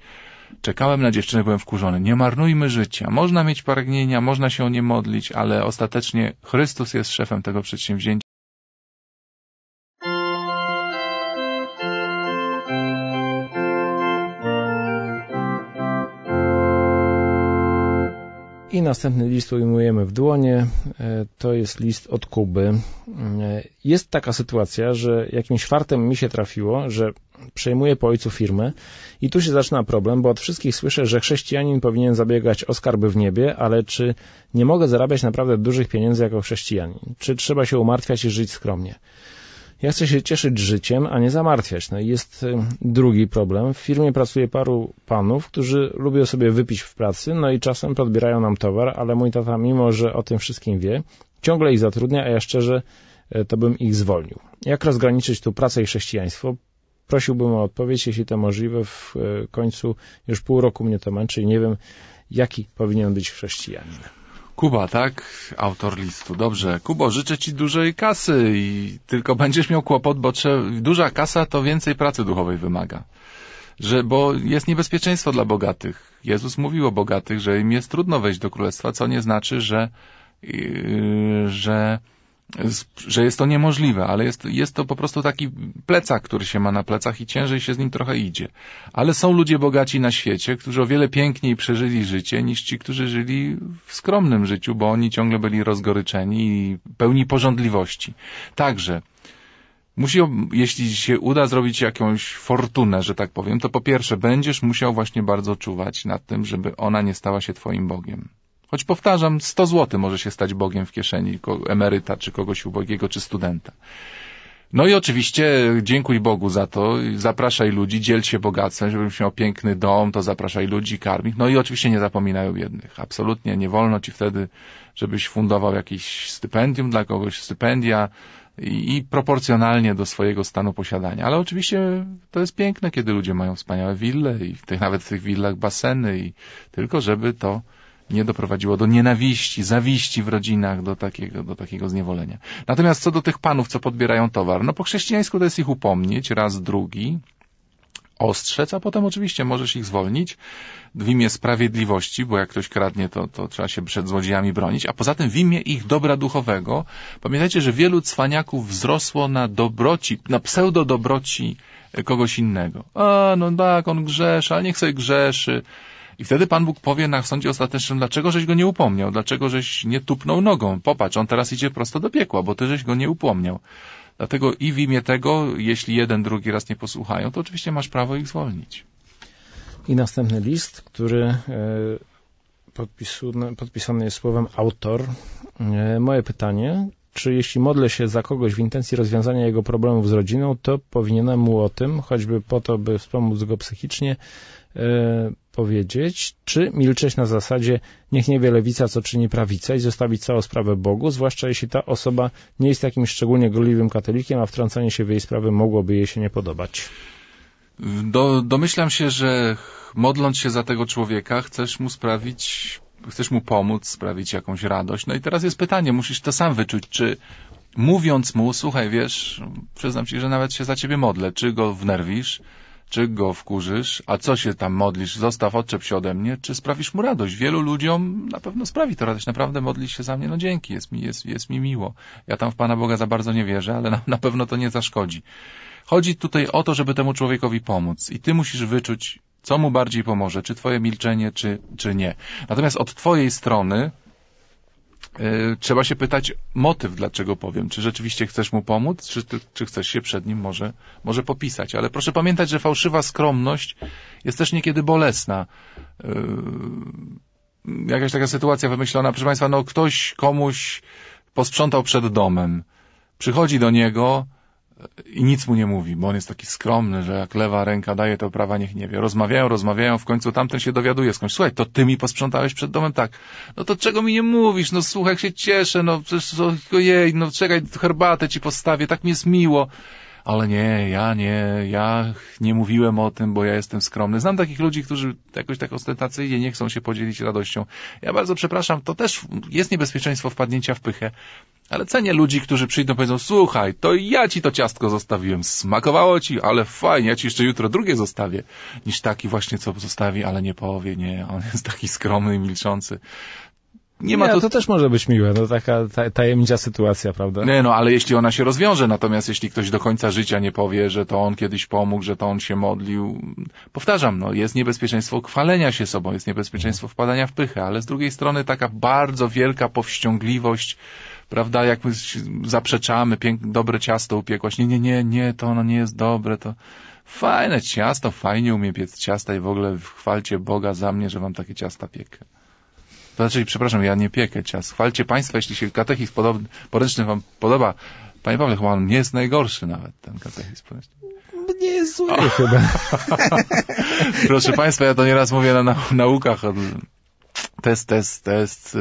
Czekałem na dziewczynę, byłem wkurzony. Nie marnujmy życia. Można mieć pragnienia, można się o nie modlić, ale ostatecznie Chrystus jest szefem tego przedsięwzięcia. Następny list ujmujemy w dłonie. E, to jest list od Kuby. E, jest taka sytuacja, że jakimś fartem mi się trafiło, że przejmuję po ojcu firmę i tu się zaczyna problem, bo od wszystkich słyszę, że chrześcijanin powinien zabiegać o skarby w niebie, ale czy nie mogę zarabiać naprawdę dużych pieniędzy jako chrześcijanin? Czy trzeba się umartwiać i żyć skromnie? Ja chcę się cieszyć życiem, a nie zamartwiać. No i jest y, drugi problem. W firmie pracuje paru panów, którzy lubią sobie wypić w pracy, no i czasem podbierają nam towar, ale mój tata, mimo że o tym wszystkim wie, ciągle ich zatrudnia, a ja szczerze y, to bym ich zwolnił. Jak rozgraniczyć tu pracę i chrześcijaństwo? Prosiłbym o odpowiedź, jeśli to możliwe. W y, końcu już pół roku mnie to męczy i nie wiem, jaki powinien być chrześcijanin. Kuba, tak? Autor listu. Dobrze. Kubo, życzę Ci dużej kasy i tylko będziesz miał kłopot, bo duża kasa to więcej pracy duchowej wymaga. Że, bo jest niebezpieczeństwo dla bogatych. Jezus mówił o bogatych, że im jest trudno wejść do królestwa, co nie znaczy, że, yy, że że jest to niemożliwe, ale jest, jest to po prostu taki plecak, który się ma na plecach i ciężej się z nim trochę idzie. Ale są ludzie bogaci na świecie, którzy o wiele piękniej przeżyli życie niż ci, którzy żyli w skromnym życiu, bo oni ciągle byli rozgoryczeni i pełni porządliwości. Także, musi, jeśli się uda zrobić jakąś fortunę, że tak powiem, to po pierwsze będziesz musiał właśnie bardzo czuwać nad tym, żeby ona nie stała się twoim Bogiem. Choć powtarzam, 100 zł może się stać Bogiem w kieszeni emeryta, czy kogoś ubogiego, czy studenta. No i oczywiście dziękuj Bogu za to, zapraszaj ludzi, dziel się bogactwem, żebyś miał piękny dom, to zapraszaj ludzi, karm ich. No i oczywiście nie zapominaj o biednych. Absolutnie nie wolno ci wtedy, żebyś fundował jakieś stypendium dla kogoś, stypendia i, i proporcjonalnie do swojego stanu posiadania. Ale oczywiście to jest piękne, kiedy ludzie mają wspaniałe wille i w tych, nawet w tych willach baseny i tylko żeby to nie doprowadziło do nienawiści, zawiści w rodzinach, do takiego, do takiego zniewolenia. Natomiast co do tych panów, co podbierają towar, no po chrześcijańsku to jest ich upomnieć, raz, drugi, ostrzec, a potem oczywiście możesz ich zwolnić w imię sprawiedliwości, bo jak ktoś kradnie, to, to trzeba się przed złodziejami bronić, a poza tym w imię ich dobra duchowego. Pamiętajcie, że wielu cwaniaków wzrosło na dobroci, na pseudo dobroci kogoś innego. A, no tak, on grzeszy, ale niech sobie grzeszy. I wtedy Pan Bóg powie na sądzie ostatecznym, dlaczego żeś go nie upomniał, dlaczego żeś nie tupnął nogą. Popatrz, on teraz idzie prosto do piekła, bo ty żeś go nie upomniał. Dlatego i w imię tego, jeśli jeden, drugi raz nie posłuchają, to oczywiście masz prawo ich zwolnić. I następny list, który e, podpisany, podpisany jest słowem autor. E, moje pytanie, czy jeśli modlę się za kogoś w intencji rozwiązania jego problemów z rodziną, to powinienem mu o tym, choćby po to, by wspomóc go psychicznie, e, powiedzieć, czy milczeć na zasadzie niech nie wie lewica, co czyni prawica i zostawić całą sprawę Bogu, zwłaszcza jeśli ta osoba nie jest takim szczególnie gorliwym katolikiem, a wtrącanie się w jej sprawy mogłoby jej się nie podobać. Do, domyślam się, że modląc się za tego człowieka, chcesz mu sprawić, chcesz mu pomóc, sprawić jakąś radość. No i teraz jest pytanie, musisz to sam wyczuć, czy mówiąc mu, słuchaj, wiesz, przyznam ci, że nawet się za ciebie modlę, czy go wnerwisz, czy go wkurzysz? A co się tam modlisz? Zostaw, odczep się ode mnie. Czy sprawisz mu radość? Wielu ludziom na pewno sprawi to radość. Naprawdę modli się za mnie? No dzięki, jest mi, jest, jest mi miło. Ja tam w Pana Boga za bardzo nie wierzę, ale na, na pewno to nie zaszkodzi. Chodzi tutaj o to, żeby temu człowiekowi pomóc. I ty musisz wyczuć, co mu bardziej pomoże, czy twoje milczenie, czy, czy nie. Natomiast od twojej strony E, trzeba się pytać motyw, dlaczego powiem. Czy rzeczywiście chcesz mu pomóc, czy, czy chcesz się przed nim może, może popisać. Ale proszę pamiętać, że fałszywa skromność jest też niekiedy bolesna. E, jakaś taka sytuacja wymyślona, proszę Państwa, no ktoś komuś posprzątał przed domem, przychodzi do niego, i nic mu nie mówi, bo on jest taki skromny, że jak lewa ręka daje, to prawa niech nie wie. Rozmawiają, rozmawiają, w końcu tamten się dowiaduje skądś. Słuchaj, to ty mi posprzątałeś przed domem tak. No to czego mi nie mówisz? No słuchaj, się cieszę, no przecież, ojej, no czekaj, herbatę ci postawię, tak mi jest miło ale nie, ja nie, ja nie mówiłem o tym, bo ja jestem skromny. Znam takich ludzi, którzy jakoś tak ostentacyjnie nie chcą się podzielić radością. Ja bardzo przepraszam, to też jest niebezpieczeństwo wpadnięcia w pychę, ale cenię ludzi, którzy przyjdą i powiedzą, słuchaj, to ja ci to ciastko zostawiłem, smakowało ci, ale fajnie, ja ci jeszcze jutro drugie zostawię, niż taki właśnie, co zostawi, ale nie powie, nie, on jest taki skromny i milczący. Nie ma nie, to... to też może być miłe, no taka tajemnicza sytuacja, prawda? Nie, no ale jeśli ona się rozwiąże, natomiast jeśli ktoś do końca życia nie powie, że to on kiedyś pomógł, że to on się modlił, powtarzam, no jest niebezpieczeństwo chwalenia się sobą, jest niebezpieczeństwo wpadania w pychę, ale z drugiej strony taka bardzo wielka powściągliwość, prawda, jak my zaprzeczamy, dobre ciasto upiekłaś, nie, nie, nie, nie, to ono nie jest dobre, to fajne ciasto, fajnie umie piec ciasta i w ogóle chwalcie Boga za mnie, że wam takie ciasta piekę znaczy, przepraszam, ja nie piekę cias. Chwalcie Państwa, jeśli się katechizm podobny, poręczny Wam podoba. Panie Pawle, chyba on nie jest najgorszy nawet, ten katechizm poręczny. Nie jest zły chyba. Proszę Państwa, ja to nieraz mówię na naukach. test test test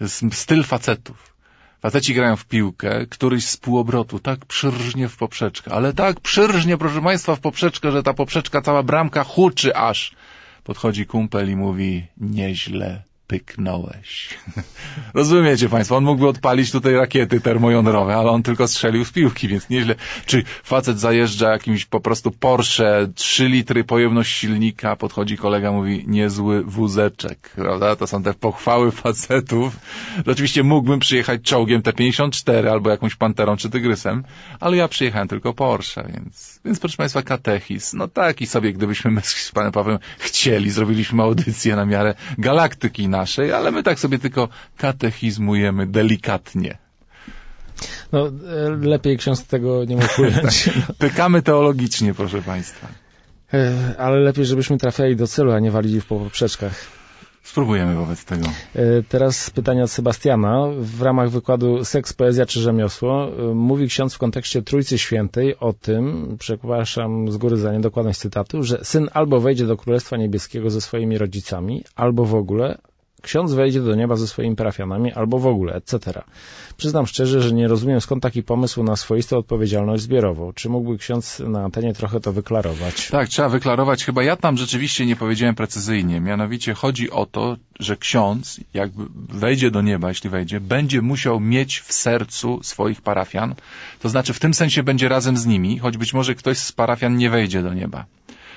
y, styl facetów. Faceci grają w piłkę, któryś z półobrotu tak przyrżnie w poprzeczkę, ale tak przyrżnie, proszę Państwa, w poprzeczkę, że ta poprzeczka, cała bramka huczy aż. Podchodzi kumpel i mówi, nieźle, pyknąłeś. Rozumiecie Państwo, on mógłby odpalić tutaj rakiety termojądrowe, ale on tylko strzelił z piłki, więc nieźle. Czy facet zajeżdża jakimś po prostu Porsche, 3 litry pojemność silnika, podchodzi kolega, mówi niezły wózeczek, prawda? To są te pochwały facetów. Oczywiście mógłbym przyjechać czołgiem T-54 albo jakąś Panterą czy Tygrysem, ale ja przyjechałem tylko Porsche, więc, więc proszę Państwa, katechizm. no taki sobie, gdybyśmy my z panem Pawłem chcieli, zrobiliśmy audycję na miarę galaktyki naszej, ale my tak sobie tylko katechizmujemy delikatnie. No, e, lepiej ksiądz tego nie mógł ująć. Tak. Pykamy teologicznie, proszę Państwa. E, ale lepiej, żebyśmy trafiali do celu, a nie walili w poprzeczkach. Spróbujemy wobec tego. E, teraz pytanie od Sebastiana. W ramach wykładu Seks, Poezja czy Rzemiosło mówi ksiądz w kontekście Trójcy Świętej o tym, przepraszam z góry za niedokładność cytatu, że syn albo wejdzie do Królestwa Niebieskiego ze swoimi rodzicami, albo w ogóle, ksiądz wejdzie do nieba ze swoimi parafianami albo w ogóle, etc. Przyznam szczerze, że nie rozumiem skąd taki pomysł na swoistą odpowiedzialność zbiorową. Czy mógłby ksiądz na antenie trochę to wyklarować? Tak, trzeba wyklarować. Chyba ja tam rzeczywiście nie powiedziałem precyzyjnie. Mianowicie chodzi o to, że ksiądz, jak wejdzie do nieba, jeśli wejdzie, będzie musiał mieć w sercu swoich parafian. To znaczy w tym sensie będzie razem z nimi, choć być może ktoś z parafian nie wejdzie do nieba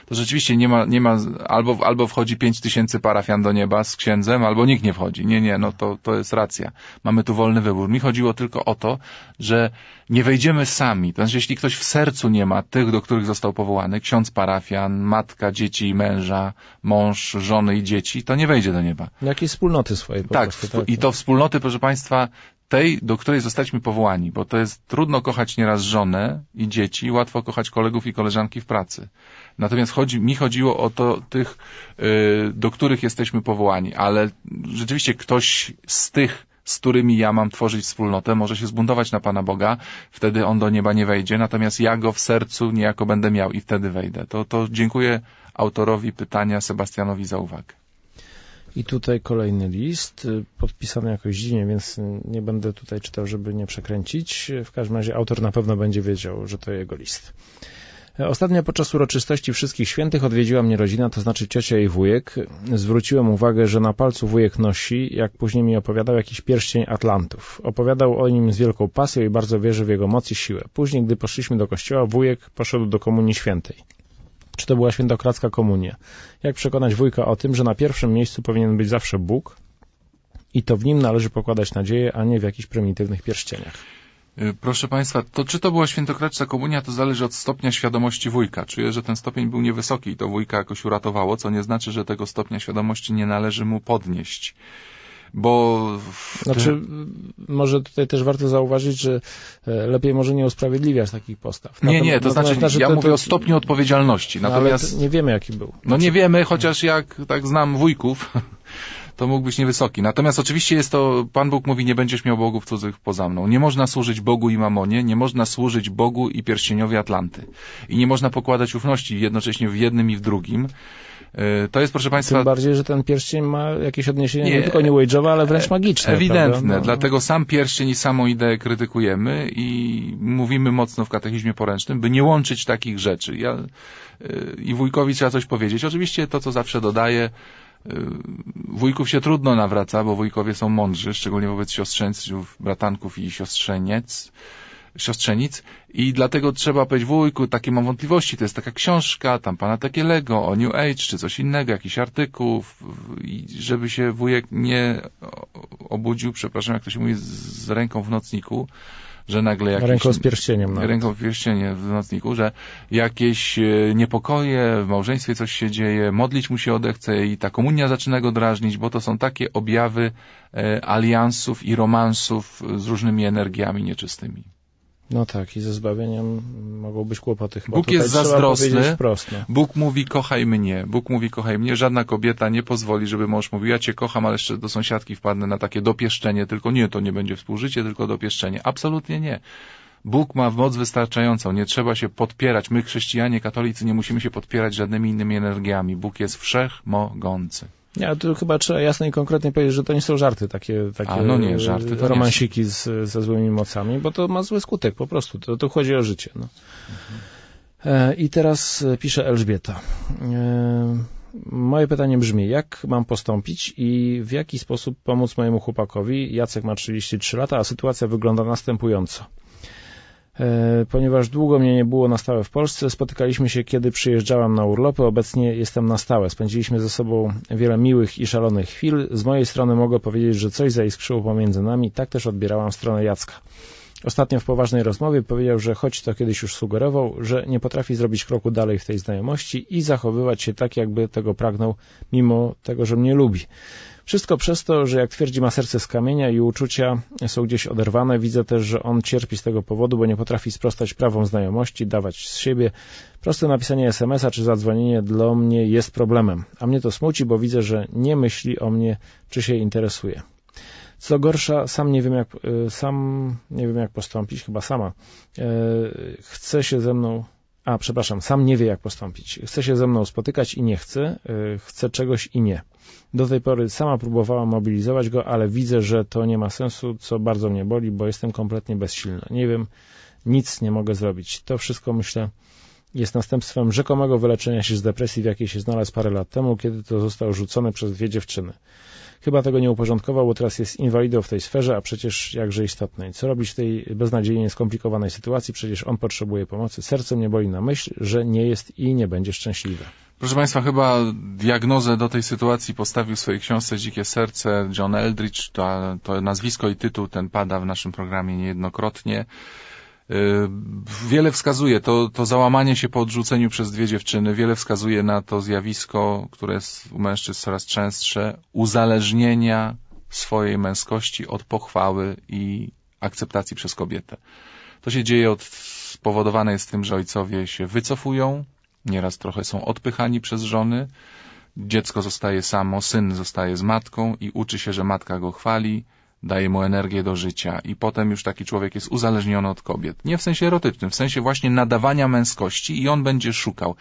to rzeczywiście nie ma, nie ma albo, albo wchodzi pięć tysięcy parafian do nieba z księdzem, albo nikt nie wchodzi. Nie, nie, no to, to jest racja. Mamy tu wolny wybór. Mi chodziło tylko o to, że nie wejdziemy sami. To znaczy, jeśli ktoś w sercu nie ma tych, do których został powołany, ksiądz parafian, matka, dzieci i męża, mąż, żony i dzieci, to nie wejdzie do nieba. Jakiej wspólnoty swojej po tak, prostu, tak, i tak. to wspólnoty, proszę Państwa, tej, do której zostaliśmy powołani, bo to jest trudno kochać nieraz żonę i dzieci, łatwo kochać kolegów i koleżanki w pracy. Natomiast chodzi, mi chodziło o to tych, y, do których jesteśmy powołani, ale rzeczywiście ktoś z tych, z którymi ja mam tworzyć wspólnotę, może się zbuntować na Pana Boga, wtedy on do nieba nie wejdzie, natomiast ja go w sercu niejako będę miał i wtedy wejdę. To, to dziękuję autorowi pytania Sebastianowi za uwagę. I tutaj kolejny list, y, podpisany jakoś dziwnie, więc nie będę tutaj czytał, żeby nie przekręcić. W każdym razie autor na pewno będzie wiedział, że to jego list. E, Ostatnio podczas uroczystości Wszystkich Świętych odwiedziła mnie rodzina, to znaczy ciocia i wujek. Zwróciłem uwagę, że na palcu wujek nosi, jak później mi opowiadał, jakiś pierścień Atlantów. Opowiadał o nim z wielką pasją i bardzo wierzy w jego moc i siłę. Później, gdy poszliśmy do kościoła, wujek poszedł do Komunii Świętej czy to była świętokradzka komunia. Jak przekonać wujka o tym, że na pierwszym miejscu powinien być zawsze Bóg i to w nim należy pokładać nadzieję, a nie w jakichś prymitywnych pierścieniach. E, proszę Państwa, to czy to była świętokradzka komunia, to zależy od stopnia świadomości wujka. Czuję, że ten stopień był niewysoki i to wujka jakoś uratowało, co nie znaczy, że tego stopnia świadomości nie należy mu podnieść bo... Znaczy, może tutaj też warto zauważyć, że e, lepiej może nie usprawiedliwiać takich postaw. Nie, nie, to znaczy, znaczy ja to, mówię to... o stopniu odpowiedzialności, no, natomiast... nie wiemy, jaki był. No nie znaczy- wiemy, chociaż jak tak znam wujków, to mógł być niewysoki. Natomiast oczywiście jest to, Pan Bóg mówi, nie będziesz miał bogów cudzych poza mną. Nie można służyć Bogu i Mamonie, nie można służyć Bogu i pierścieniowi Atlanty. I nie można pokładać ufności jednocześnie w jednym i w drugim. Y, to jest, proszę Państwa... Tym bardziej, że ten pierścień ma jakieś odniesienie nie, nie tylko New Age'owe, ale wręcz e, magiczne. Ewidentne, no. dlatego sam pierścień i samą ideę krytykujemy i mówimy mocno w katechizmie poręcznym, by nie łączyć takich rzeczy. Ja, y, I wujkowi trzeba coś powiedzieć. Oczywiście to, co zawsze dodaję, y, Wujków się trudno nawraca, bo wujkowie są mądrzy, szczególnie wobec siostrzeńców, bratanków i siostrzeniec siostrzenic i dlatego trzeba powiedzieć wujku, takie mam wątpliwości, to jest taka książka, tam pana Tekielego o New Age, czy coś innego, jakiś artykuł, żeby się wujek nie obudził, przepraszam, jak to się mówi, z ręką w nocniku, że nagle jakieś... Ręką z pierścieniem nawet. Ręką w pierścienie w nocniku, że jakieś e, niepokoje, w małżeństwie coś się dzieje, modlić mu się odechce i ta komunia zaczyna go drażnić, bo to są takie objawy e, aliansów i romansów z różnymi energiami nieczystymi. No tak, i ze zbawieniem mogą być kłopoty. Chyba Bóg jest zazdrosny. No. Bóg mówi, kochaj mnie. Bóg mówi, kochaj mnie. Żadna kobieta nie pozwoli, żeby mąż mówił, ja cię kocham, ale jeszcze do sąsiadki wpadnę na takie dopieszczenie. Tylko nie, to nie będzie współżycie, tylko dopieszczenie. Absolutnie nie. Bóg ma moc wystarczającą, nie trzeba się podpierać. My, chrześcijanie, katolicy, nie musimy się podpierać żadnymi innymi energiami. Bóg jest wszechmogący. Ja tu chyba trzeba jasno i konkretnie powiedzieć, że to nie są żarty, takie, takie A, no nie, żarty to romansiki nie z, ze złymi mocami, bo to ma zły skutek po prostu, to, to chodzi o życie. No. Mhm. I teraz e, pisze Elżbieta. E, moje pytanie brzmi, jak mam postąpić i w jaki sposób pomóc mojemu chłopakowi? Jacek ma 33 lata, a sytuacja wygląda następująco. E, ponieważ długo mnie nie było na stałe w Polsce, spotykaliśmy się, kiedy przyjeżdżałam na urlopy, obecnie jestem na stałe. Spędziliśmy ze sobą wiele miłych i szalonych chwil. Z mojej strony mogę powiedzieć, że coś zaiskrzyło pomiędzy nami, tak też odbierałam stronę Jacka. Ostatnio w poważnej rozmowie powiedział, że choć to kiedyś już sugerował, że nie potrafi zrobić kroku dalej w tej znajomości i zachowywać się tak, jakby tego pragnął, mimo tego, że mnie lubi. Wszystko przez to, że jak twierdzi, ma serce z kamienia i uczucia są gdzieś oderwane. Widzę też, że on cierpi z tego powodu, bo nie potrafi sprostać prawom znajomości, dawać z siebie. Proste napisanie SMS-a czy zadzwonienie dla mnie jest problemem, a mnie to smuci, bo widzę, że nie myśli o mnie, czy się interesuje. Co gorsza, sam nie wiem jak, e, sam nie wiem jak postąpić, chyba sama. E, chce się ze mną a przepraszam, sam nie wie jak postąpić. Chce się ze mną spotykać i nie chce, y, chce czegoś i nie. Do tej pory sama próbowała mobilizować go, ale widzę, że to nie ma sensu, co bardzo mnie boli, bo jestem kompletnie bezsilna. Nie wiem, nic nie mogę zrobić. To wszystko myślę jest następstwem rzekomego wyleczenia się z depresji, w jakiej się znalazł parę lat temu, kiedy to został rzucony przez dwie dziewczyny. Chyba tego nie uporządkował, bo teraz jest inwalidą w tej sferze, a przecież jakże istotnej. Co robić w tej beznadziejnie skomplikowanej sytuacji? Przecież on potrzebuje pomocy. Serce mnie boli na myśl, że nie jest i nie będzie szczęśliwy. Proszę Państwa, chyba diagnozę do tej sytuacji postawił w swojej książce Dzikie Serce John Eldridge. To, to nazwisko i tytuł ten pada w naszym programie niejednokrotnie. Yy, wiele wskazuje, to, to załamanie się po odrzuceniu przez dwie dziewczyny, wiele wskazuje na to zjawisko, które jest u mężczyzn coraz częstsze, uzależnienia swojej męskości od pochwały i akceptacji przez kobietę. To się dzieje od, spowodowane jest tym, że ojcowie się wycofują, nieraz trochę są odpychani przez żony, dziecko zostaje samo, syn zostaje z matką i uczy się, że matka go chwali, daje mu energię do życia i potem już taki człowiek jest uzależniony od kobiet. Nie w sensie erotycznym, w sensie właśnie nadawania męskości i on będzie szukał.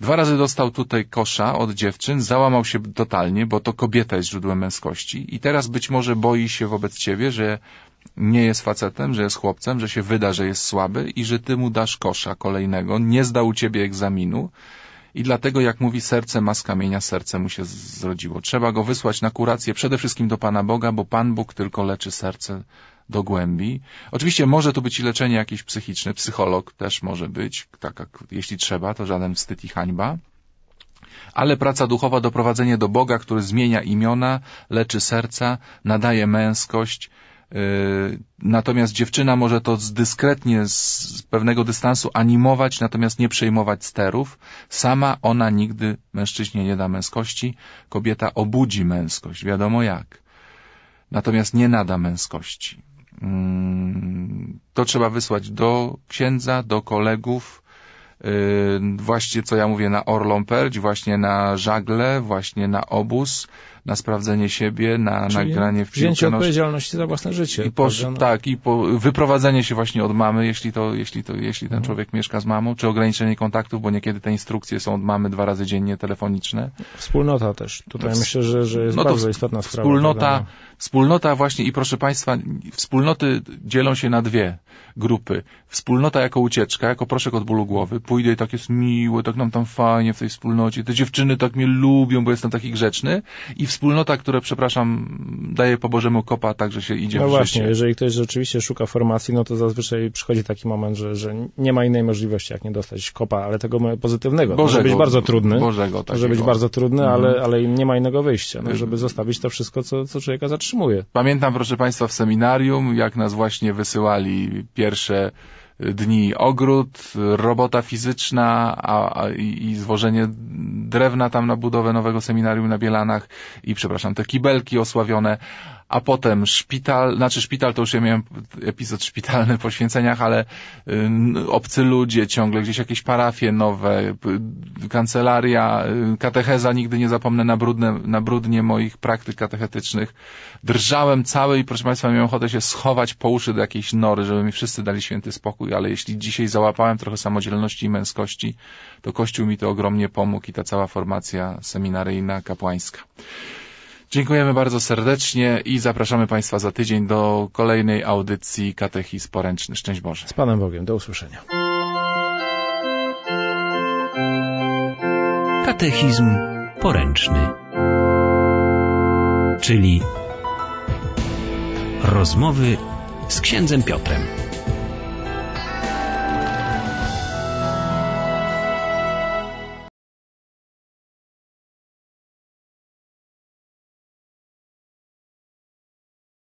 Dwa razy dostał tutaj kosza od dziewczyn, załamał się totalnie, bo to kobieta jest źródłem męskości i teraz być może boi się wobec ciebie, że nie jest facetem, że jest chłopcem, że się wyda, że jest słaby i że ty mu dasz kosza kolejnego, nie zdał u ciebie egzaminu, i dlatego, jak mówi serce ma z kamienia, serce mu się zrodziło. Trzeba go wysłać na kurację przede wszystkim do Pana Boga, bo Pan Bóg tylko leczy serce do głębi. Oczywiście może tu być i leczenie jakieś psychiczne, psycholog też może być, tak jak, jeśli trzeba, to żaden wstyd i hańba. Ale praca duchowa, doprowadzenie do Boga, który zmienia imiona, leczy serca, nadaje męskość, Y, natomiast dziewczyna może to dyskretnie z pewnego dystansu animować, natomiast nie przejmować sterów. Sama ona nigdy mężczyźnie nie da męskości. Kobieta obudzi męskość, wiadomo jak. Natomiast nie nada męskości. Mm, to trzeba wysłać do księdza, do kolegów, y, właśnie co ja mówię na Orlą właśnie na żagle, właśnie na obóz, na sprawdzenie siebie, na Czyli nagranie w Wzięcie odpowiedzialności za własne życie. I po, no. Tak, i po, wyprowadzenie się właśnie od mamy, jeśli, to, jeśli, to, jeśli ten mhm. człowiek mieszka z mamą, czy ograniczenie kontaktów, bo niekiedy te instrukcje są od mamy dwa razy dziennie telefoniczne. Wspólnota też. Tutaj myślę, że, że jest no bardzo istotna sprawa. Wspólnota, no. wspólnota właśnie i proszę Państwa, wspólnoty dzielą się na dwie grupy. Wspólnota jako ucieczka, jako proszek od bólu głowy. Pójdę i tak jest miłe, tak nam tam fajnie w tej wspólnocie. Te dziewczyny tak mnie lubią, bo jestem taki grzeczny. I wspólnota, która, przepraszam, daje po Bożemu kopa, także się idzie No właśnie, jeżeli ktoś rzeczywiście szuka formacji, no to zazwyczaj przychodzi taki moment, że, że nie ma innej możliwości, jak nie dostać kopa, ale tego pozytywnego. Bożego, może być bardzo trudny, Bożego może być bardzo trudny, mhm. ale, ale nie ma innego wyjścia, no, y- żeby zostawić to wszystko, co, co człowieka zatrzymuje. Pamiętam, proszę Państwa, w seminarium, jak nas właśnie wysyłali pierwsze dni ogród, robota fizyczna a, a, i, i zwożenie drewna tam na budowę nowego seminarium na Bielanach i przepraszam, te kibelki osławione, a potem szpital, znaczy szpital, to już ja miałem epizod szpitalny po święceniach, ale y, obcy ludzie ciągle, gdzieś jakieś parafie nowe, y, kancelaria, y, katecheza, nigdy nie zapomnę na, brudne, na brudnie moich praktyk katechetycznych. Drżałem cały i proszę Państwa, miałem ochotę się schować po uszy do jakiejś nory, żeby mi wszyscy dali święty spokój, ale jeśli dzisiaj załapałem trochę samodzielności i męskości, to Kościół mi to ogromnie pomógł i ta cała formacja seminaryjna, kapłańska. Dziękujemy bardzo serdecznie i zapraszamy Państwa za tydzień do kolejnej audycji Katechizm Poręczny. Szczęść Boże. Z Panem Bogiem. Do usłyszenia. Katechizm Poręczny czyli rozmowy z księdzem Piotrem.